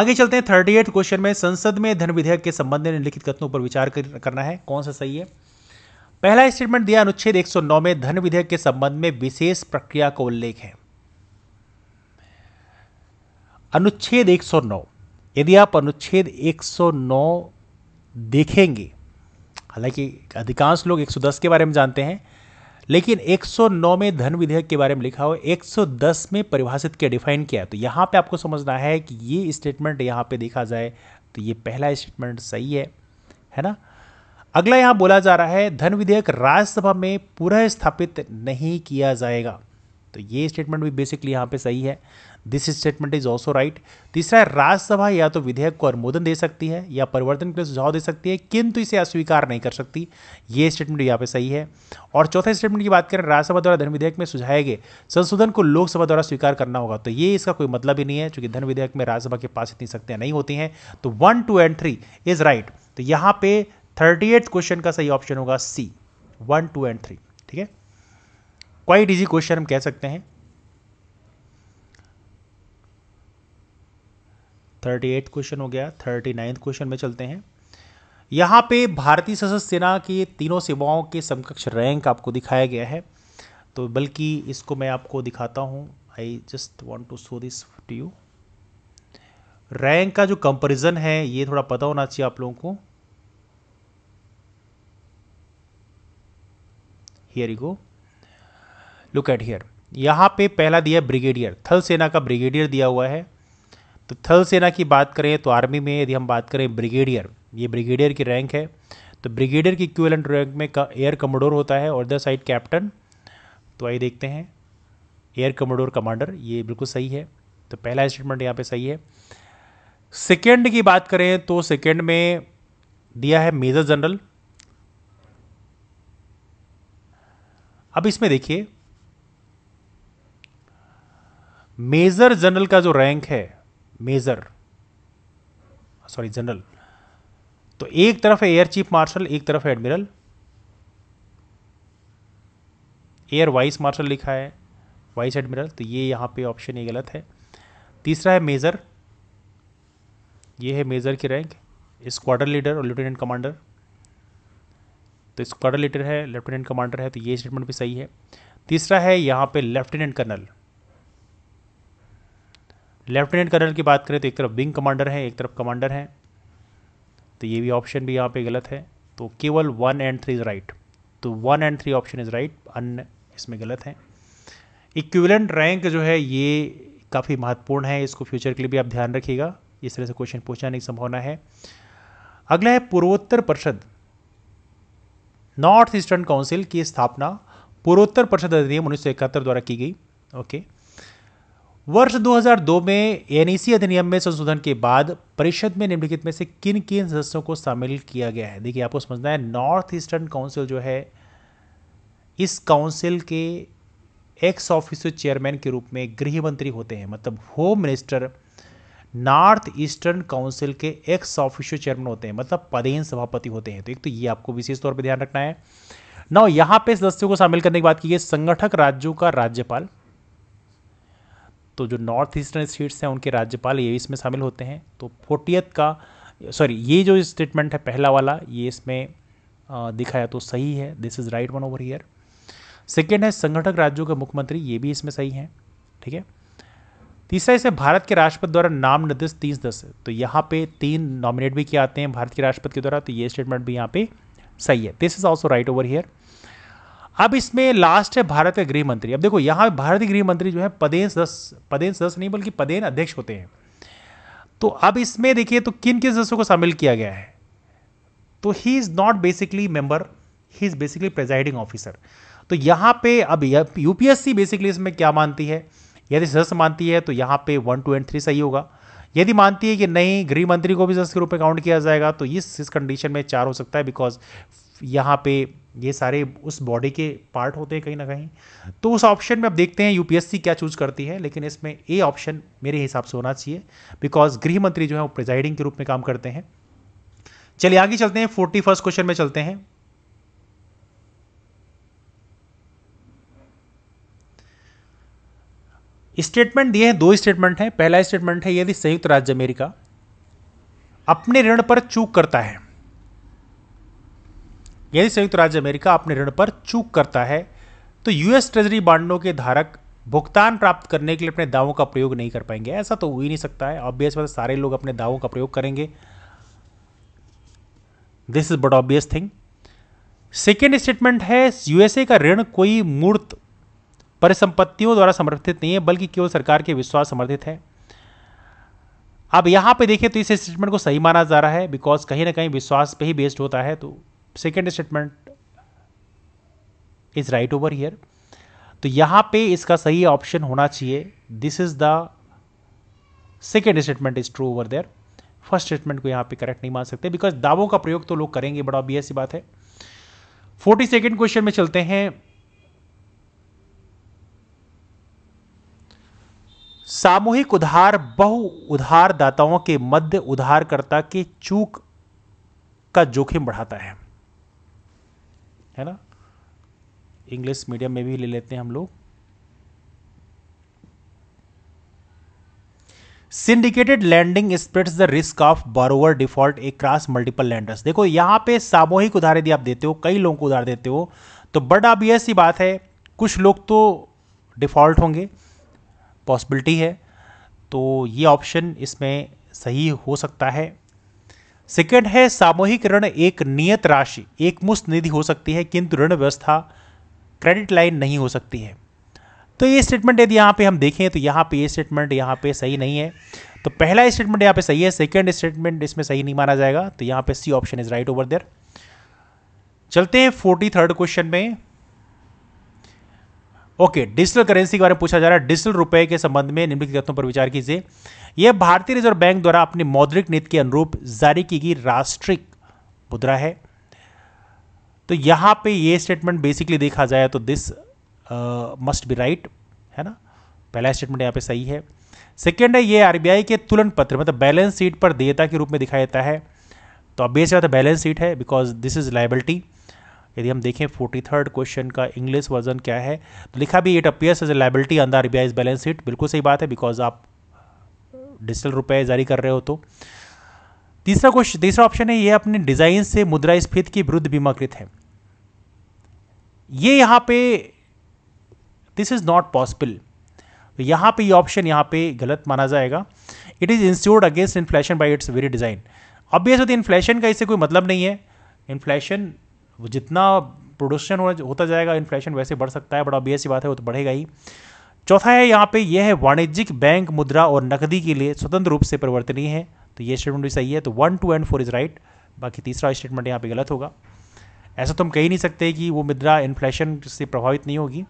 आगे चलते हैं थर्टी एट क्वेश्चन में संसद में धन विधेयक के संबंध में लिखित कथनों पर विचार कर, करना है कौन सा सही है पहला स्टेटमेंट दिया अनुच्छेद 109 में धन विधेयक के संबंध में विशेष प्रक्रिया का उल्लेख है अनुच्छेद 109 यदि आप अनुच्छेद 109 देखेंगे हालांकि अधिकांश लोग 110 के बारे में जानते हैं लेकिन 109 में धन विधेयक के बारे में लिखा हो 110 में परिभाषित किया डिफाइन किया है तो यहाँ पे आपको समझना है कि ये स्टेटमेंट यहाँ पे देखा जाए तो ये पहला स्टेटमेंट सही है है ना अगला यहाँ बोला जा रहा है धन विधेयक राज्यसभा में पुनः स्थापित नहीं किया जाएगा तो ये स्टेटमेंट भी बेसिकली यहाँ पे सही है this statement is also right तीसरा राज्यसभा या तो विधेयक को अनुमोदन दे सकती है या परिवर्तन के लिए सुझाव दे सकती है किंतु इसे अस्वीकार नहीं कर सकती ये स्टेटमेंट यहाँ पे सही है और चौथे स्टेटमेंट की बात करें राज्यसभा द्वारा धन विधेयक में सुझाए गए संशोधन को लोकसभा द्वारा स्वीकार करना होगा तो ये इसका कोई मतलब ही नहीं है चूंकि धन विधेयक में राज्यसभा के पास इतनी शक्तियाँ नहीं होती हैं तो one two and three is right तो यहाँ पे थर्टी क्वेश्चन का सही ऑप्शन होगा C one two and three ठीक है क्वाइट इजी क्वेश्चन हम कह सकते हैं थर्टी एट क्वेश्चन हो गया थर्टी नाइन्थ क्वेश्चन में चलते हैं यहाँ पे भारतीय सशस्त्र सेना के तीनों सेवाओं के समकक्ष रैंक आपको दिखाया गया है तो बल्कि इसको मैं आपको दिखाता हूँ I just want to show this to you rank का जो कंपेरिजन है ये थोड़ा पता होना चाहिए आप लोगों को here go look at here यहाँ पे पहला दिया ब्रिगेडियर थल सेना का ब्रिगेडियर दिया हुआ है तो थल सेना की बात करें तो आर्मी में यदि हम बात करें ब्रिगेडियर ये ब्रिगेडियर की रैंक है तो ब्रिगेडियर की इक्विवेलेंट रैंक में एयर कमोडोर होता है और द साइड कैप्टन तो आइए देखते हैं एयर कमोडोर कमांडर ये बिल्कुल सही है तो पहला स्टेटमेंट यहाँ पे सही है सेकेंड की बात करें तो सेकेंड में दिया है मेजर जनरल अब इसमें देखिए मेजर जनरल का जो रैंक है मेजर सॉरी जनरल तो एक तरफ है एयर चीफ मार्शल एक तरफ है एडमिरल एयर वाइस मार्शल लिखा है वाइस एडमिरल तो ये यहां पे ऑप्शन ये गलत है तीसरा है मेजर ये है मेजर की रैंक स्क्वाडर लीडर और लेफ्टिनेंट कमांडर तो स्क्वाडर लीडर है लेफ्टिनेंट कमांडर है तो ये स्टेटमेंट भी सही है तीसरा है यहां पे लेफ्टिनेंट कर्नल लेफ्टिनेंट कर्नल की बात करें तो एक तरफ विंग कमांडर है एक तरफ कमांडर है तो ये भी ऑप्शन भी यहाँ पे गलत है तो केवल one and three is right तो one and three option is right अन्य इसमें गलत है इक्विवेलेंट रैंक जो है ये काफ़ी महत्वपूर्ण है इसको फ्यूचर के लिए भी आप ध्यान रखिएगा इस तरह से क्वेश्चन पूछना नहीं संभावना है अगला है पूर्वोत्तर परिषद नॉर्थ ईस्टर्न काउंसिल की स्थापना पूर्वोत्तर परिषद अधिनियम उन्नीस द्वारा की गई ओके okay. वर्ष 2002 में एनईसी e अधिनियम में संशोधन के बाद परिषद में निम्नलिखित में से किन किन सदस्यों को शामिल किया गया है देखिए आपको समझना है नॉर्थ ईस्टर्न काउंसिल जो है इस काउंसिल के एक्स ऑफिस चेयरमैन के रूप में गृह मंत्री होते हैं मतलब home minister north eastern council के एक्स ऑफिशियो चेयरमैन होते हैं मतलब पदेन सभापति होते हैं तो एक तो ये आपको विशेष तौर पर ध्यान रखना है नौ यहाँ पे सदस्यों को शामिल करने की बात की गई संगठक राज्यों का राज्यपाल तो जो नॉर्थ ईस्टर्न स्टेट्स हैं उनके राज्यपाल ये इसमें शामिल होते हैं तो फोर्टियत का सॉरी ये जो स्टेटमेंट है पहला वाला ये इसमें दिखाया तो सही है this is right one over here second है संगठक राज्यों के मुख्यमंत्री ये भी इसमें सही हैं ठीक है तीसरा इसे भारत के राष्ट्रपति द्वारा नाम निर्देश तीस दस तो यहाँ पे तीन नॉमिनेट भी किए आते हैं भारत के राष्ट्रपति के द्वारा तो ये स्टेटमेंट भी यहाँ पे सही है this is also right over here अब इसमें लास्ट है भारत के गृह मंत्री अब देखो यहाँ भारतीय गृह मंत्री जो है पदेन सदस्य पदेन सदस्य नहीं बल्कि पदेन अध्यक्ष होते हैं तो अब इसमें देखिए तो किन किन सदस्यों को शामिल किया गया है तो he is not basically member he is basically presiding officer तो यहाँ पे अब यूपीएससी बेसिकली इसमें क्या मानती है यदि सदस्य मानती है तो यहाँ पे वन टू एंड थ्री सही होगा यदि मानती है कि नहीं गृह मंत्री को भी सदस्य के रूप में काउंट किया जाएगा तो इस इस कंडीशन में चार हो सकता है बिकॉज यहाँ पे ये सारे उस बॉडी के पार्ट होते हैं कहीं ना कहीं तो उस ऑप्शन में अब देखते हैं यूपीएससी क्या चूज करती है लेकिन इसमें ए ऑप्शन मेरे हिसाब से होना चाहिए बिकॉज गृह मंत्री जो है वो प्रिजाइडिंग के रूप में काम करते हैं चलिए आगे चलते हैं फोर्टी फर्स्ट क्वेश्चन में चलते हैं स्टेटमेंट दिए हैं दो स्टेटमेंट हैं पहला स्टेटमेंट है यदि संयुक्त राज्य अमेरिका अपने ऋण पर चूक करता है यदि संयुक्त राज्य अमेरिका अपने ऋण पर चूक करता है तो यूएस ट्रेजरी बांडों के धारक भुगतान प्राप्त करने के लिए अपने दावों का प्रयोग नहीं कर पाएंगे ऐसा तो हो ही नहीं सकता है ऑब्वियस मतलब सारे लोग अपने दावों का प्रयोग करेंगे this is but obvious thing second statement है यूएसए का ऋण कोई मूर्त परिसंपत्तियों द्वारा समर्थित नहीं है बल्कि केवल सरकार के विश्वास समर्थित है अब यहां पे देखें तो इस स्टेटमेंट को सही माना जा रहा है बिकॉज कहीं ना कहीं विश्वास पे ही बेस्ड होता है तो second statement is right over here तो यहां पे इसका सही ऑप्शन होना चाहिए this is the second statement is true over there first statement को यहां पे करेक्ट नहीं मान सकते बिकॉज दावों का प्रयोग तो लोग करेंगे बड़ा ऑब्वियस सी बात है फोर्टी सेकेंड क्वेश्चन में चलते हैं सामूहिक उधार बहु उधारदाताओं के मध्य उधारकर्ता के चूक का जोखिम बढ़ाता है है ना इंग्लिश मीडियम में भी ले लेते हैं हम लोग syndicated lending spreads the risk of borrower default across multiple lenders देखो यहां पे सामूहिक उधार यदि आप देते हो कई लोगों को उधार देते हो तो बट अब यह सी बात है कुछ लोग तो डिफॉल्ट होंगे पॉसिबिलिटी है तो ये ऑप्शन इसमें सही हो सकता है सेकेंड है सामूहिक ऋण एक नियत राशि एक मुस्त निधि हो सकती है किंतु ऋण व्यवस्था क्रेडिट लाइन नहीं हो सकती है तो ये स्टेटमेंट यदि यहाँ पे हम देखें तो यहाँ पे ये स्टेटमेंट यहाँ पे सही नहीं है तो पहला स्टेटमेंट यहाँ पे सही है सेकेंड स्टेटमेंट इसमें सही नहीं माना जाएगा तो यहाँ पे C option is right over there चलते हैं फोर्टी थर्ड क्वेश्चन में ओके डिजिटल करेंसी के बारे में पूछा जा रहा है डिजिटल रुपए के संबंध में निम्नलिखित तथ्यों पर विचार कीजिए यह भारतीय रिजर्व बैंक द्वारा अपनी मौद्रिक नीति के अनुरूप जारी की गई राष्ट्रिक मुद्रा है तो यहां पे ये स्टेटमेंट बेसिकली देखा जाए तो दिस मस्ट बी राइट है ना पहला स्टेटमेंट यहां पे सही है सेकेंड है ये आरबीआई के तुलन पत्र मतलब बैलेंस शीट पर देयता के रूप में दिखाया जाता है तो अब बेस बैलेंस शीट है बिकॉज दिस इज लाइबिलिटी यदि हम देखें फोर्टी थर्ड क्वेश्चन का इंग्लिश वर्जन क्या है तो लिखा भी it appears as a liability on the RBI balance sheet बिल्कुल सही बात है बिकॉज आप डिजिटल uh, रुपए जारी कर रहे हो तो तीसरा क्वेश्चन तीसरा ऑप्शन है ये अपने डिजाइन से मुद्रा मुद्रास्फीति के विरुद्ध बीमाकृत है ये यहाँ पे दिस इज नॉट पॉसिबल यहाँ पे ये ऑप्शन यहाँ पे गलत माना जाएगा it is insured against inflation by its very design अब ऑब्वियसली इन्फ्लेशन तो का इससे कोई मतलब नहीं है इन्फ्लेशन वो जितना प्रोडक्शन होता जाएगा इन्फ्लेशन वैसे बढ़ सकता है बड़ा बेस बात है वो तो बढ़ेगा ही चौथा है यहाँ पे यह है वाणिज्यिक बैंक मुद्रा और नकदी के लिए स्वतंत्र रूप से परिवर्तनीय है तो ये स्टेटमेंट भी सही है तो one two and four is right बाकी तीसरा स्टेटमेंट यहाँ पे गलत होगा ऐसा तो हम कह ही नहीं सकते कि वो मुद्रा इन्फ्लेशन से प्रभावित नहीं होगी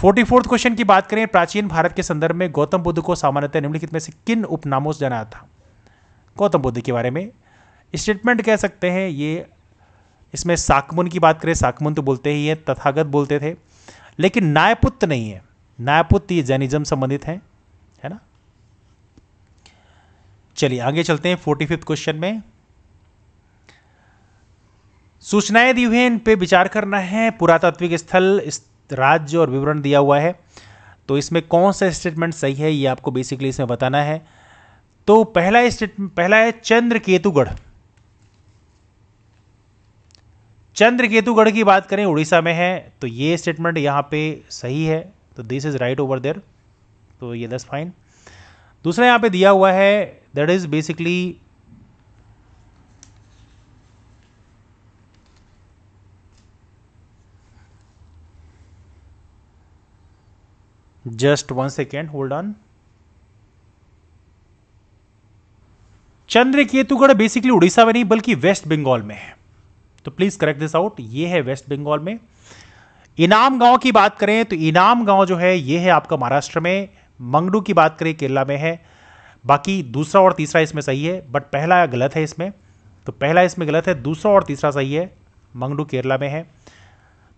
फोर्टी फोर्थ क्वेश्चन की बात करें प्राचीन भारत के संदर्भ में गौतम बुद्ध को सामान्यतः निम्नलिखित में से किन उपनामों से जाना था गौतम बुद्ध के बारे में स्टेटमेंट कह सकते हैं ये इसमें साकमुन की बात करें साकमुन तो बोलते ही है तथागत बोलते थे लेकिन नायपुत्य नहीं है नायपुत्य ये जैनिज्म संबंधित हैं है ना चलिए आगे चलते हैं फोर्टी फिफ्थ क्वेश्चन में सूचनाएं दी हुई हैं इन पे विचार करना है पुरातात्विक स्थल राज्य और विवरण दिया हुआ है तो इसमें कौन सा स्टेटमेंट सही है ये आपको बेसिकली इसमें बताना है तो पहला स्टेटमेंट पहला है चंद्र केतुगढ़ चंद्र केतुगढ़ की बात करें उड़ीसा में है तो ये स्टेटमेंट यहाँ पे सही है तो this is right over there तो ये दस फाइन दूसरा यहाँ पे दिया हुआ है that is basically just one second hold on Chandraketugarh basically Orissa में नहीं बल्कि वेस्ट बंगाल में है तो प्लीज करेक्ट दिस आउट ये है वेस्ट बंगाल में इनाम गांव की बात करें तो इनाम गांव जो है ये है आपका महाराष्ट्र में मंगडू की बात करें केरला में है बाकी दूसरा और तीसरा इसमें सही है बट पहला गलत है इसमें तो पहला इसमें गलत है दूसरा और तीसरा सही है मंगडू केरला में है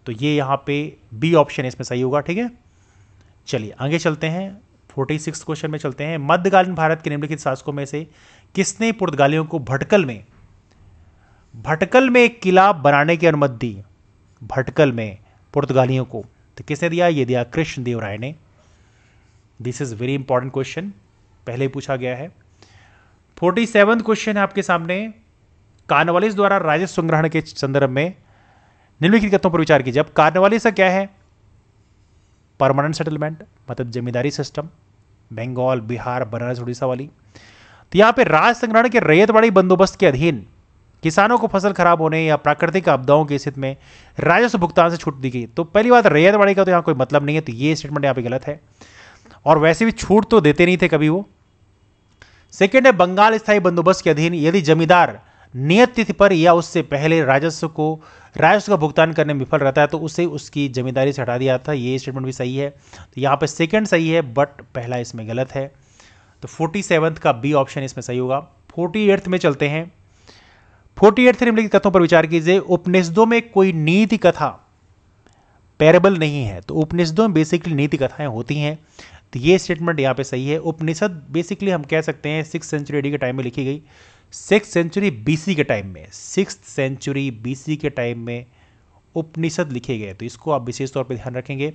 तो ये यहाँ पे बी ऑप्शन इसमें सही होगा ठीक है चलिए आगे चलते हैं फोर्टी सिक्स क्वेश्चन में चलते हैं मध्यकालीन भारत के निम्नलिखित शासकों में से किसने पुर्तगालियों को भटकल में भटकल में एक किला बनाने की अनुमति दी भटकल में पुर्तगालियों को तो किसने दिया ये दिया कृष्ण देव राय ने this is very important question पहले पूछा गया है फोर्टी सेवन क्वेश्चन है आपके सामने कार्नवालिस द्वारा राजस्व संग्रहण के संदर्भ में निम्नलिखित कथों पर विचार कीजिए अब कार्नवालिस क्या है परमानेंट सेटलमेंट मतलब जमींदारी सिस्टम बंगाल बिहार बनारस उड़ीसा वाली तो यहां पे राज संग्रहण के रैयतवाड़ी बंदोबस्त के अधीन किसानों को फसल खराब होने या प्राकृतिक आपदाओं की स्थिति में राजस्व भुगतान से छूट दी गई तो पहली बात रैयत वाड़ी का तो यहाँ कोई मतलब नहीं है तो ये स्टेटमेंट यहाँ पे गलत है और वैसे भी छूट तो देते नहीं थे कभी वो सेकेंड है बंगाल स्थायी बंदोबस्त के अधीन यदि जमींदार नियत तिथि पर या उससे पहले राजस्व को राजस्व का भुगतान करने में विफल रहता है तो उसे उसकी जमींदारी से हटा दिया था ये स्टेटमेंट भी सही है तो यहाँ पर सेकेंड सही है बट पहला इसमें गलत है तो फोर्टी सेवन्थ का बी ऑप्शन इसमें सही होगा फोर्टी एट्थ में चलते हैं फोर्टी एट थ्री निम्नलिखित कथों पर विचार कीजिए उपनिषदों में कोई नीति कथा पैरेबल नहीं है तो उपनिषदों में बेसिकली नीति कथाएं होती हैं तो ये स्टेटमेंट यहाँ पे सही है उपनिषद बेसिकली हम कह सकते हैं सिक्स सेंचुरी एडी के टाइम में लिखी गई सिक्स सेंचुरी बीसी के टाइम में सिक्स सेंचुरी बीसी के टाइम में उपनिषद लिखे गए तो इसको आप विशेष तौर पर ध्यान रखेंगे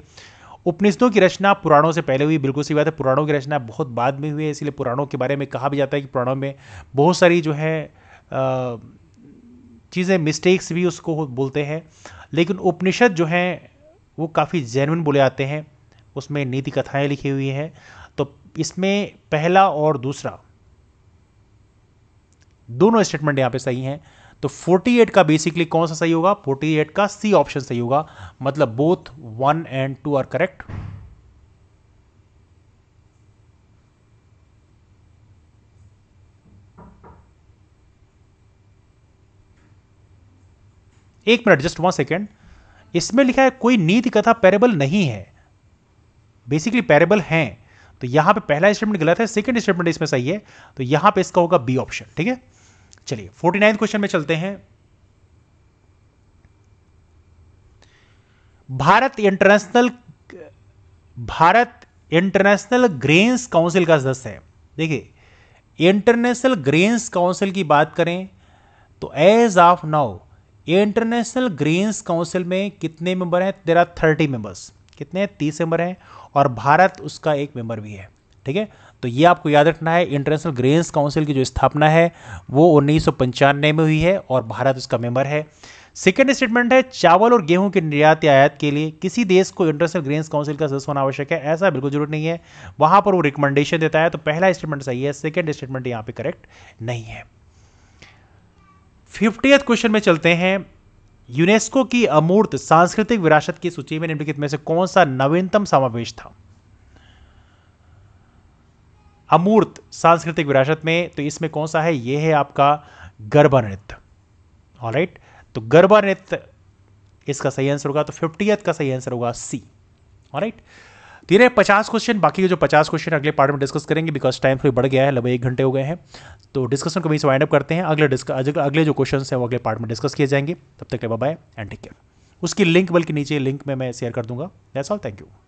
उपनिषदों की रचना पुराणों से पहले हुई बिल्कुल सही बात है पुराणों की रचना बहुत बाद में हुई है इसलिए पुराणों के बारे में कहा भी जाता है कि पुराणों में बहुत सारी जो है चीज़ें मिस्टेक्स भी उसको बोलते हैं लेकिन उपनिषद जो हैं वो काफ़ी जेनवन बोले आते हैं उसमें नीति कथाएं लिखी हुई हैं तो इसमें पहला और दूसरा दोनों स्टेटमेंट यहाँ पे सही हैं तो 48 का बेसिकली कौन सा सही होगा 48 का सी ऑप्शन सही होगा मतलब both one and two are correct एक मिनट जस्ट वन सेकेंड इसमें लिखा है कोई नीति कथा पैरेबल नहीं है बेसिकली पैरेबल है तो यहां पे पहला स्टेटमेंट गलत है सेकंड स्टेटमेंट इसमें सही है तो यहां पे इसका होगा बी ऑप्शन ठीक है चलिए फोर्टी नाइन्थ क्वेश्चन में चलते हैं Bharat international Bharat international grains council का सदस्य है देखिए इंटरनेशनल ग्रेन्स काउंसिल की बात करें तो एज ऑफ नाउ ये इंटरनेशनल ग्रीन्स काउंसिल में कितने मेंबर हैं आर थर्टी मेंबर्स कितने हैं तीस मेंबर हैं और भारत उसका एक मेंबर भी है ठीक है तो ये आपको याद रखना है इंटरनेशनल ग्रेन्स काउंसिल की जो स्थापना है वो उन्नीस में हुई है और भारत उसका मेंबर है सेकेंड स्टेटमेंट है चावल और गेहूं के निर्यात या आयात के लिए किसी देश को इंटरनेशनल ग्रेन्स काउंसिल का सदस्य होना आवश्यक है ऐसा बिल्कुल जरूरत नहीं है वहां पर वो रिकमेंडेशन देता है तो पहला स्टेटमेंट सही है सेकेंड स्टेटमेंट यहाँ पे करेक्ट नहीं है फिफ्टी क्वेश्चन में चलते हैं यूनेस्को की अमूर्त सांस्कृतिक विरासत की सूची में निम्नलिखित में से कौन सा नवीनतम समावेश था अमूर्त सांस्कृतिक विरासत में तो इसमें कौन सा है यह है आपका गरबा नृत्य ऑलराइट तो गरबा नृत्य इसका सही आंसर होगा तो फिफ्टी का सही आंसर होगा सी ऑलराइट right? धीरे पचास क्वेश्चन बाकी के जो पचास क्वेश्चन अगले पार्ट में डिस्कस करेंगे बिकॉज टाइम थोड़ी बढ़ गया है लगभग एक घंटे हो गए हैं तो डिस्कशन को भी वाइंड अप करते हैं अगले डिस्क अगले जो क्वेश्चन हैं वो अगले पार्ट में डिस्कस किए जाएंगे तब तक बाय एंड टेक केयर उसकी लिंक बल्कि नीचे लिंक में मैं शेयर कर दूंगा दैट्स ऑल थैंक यू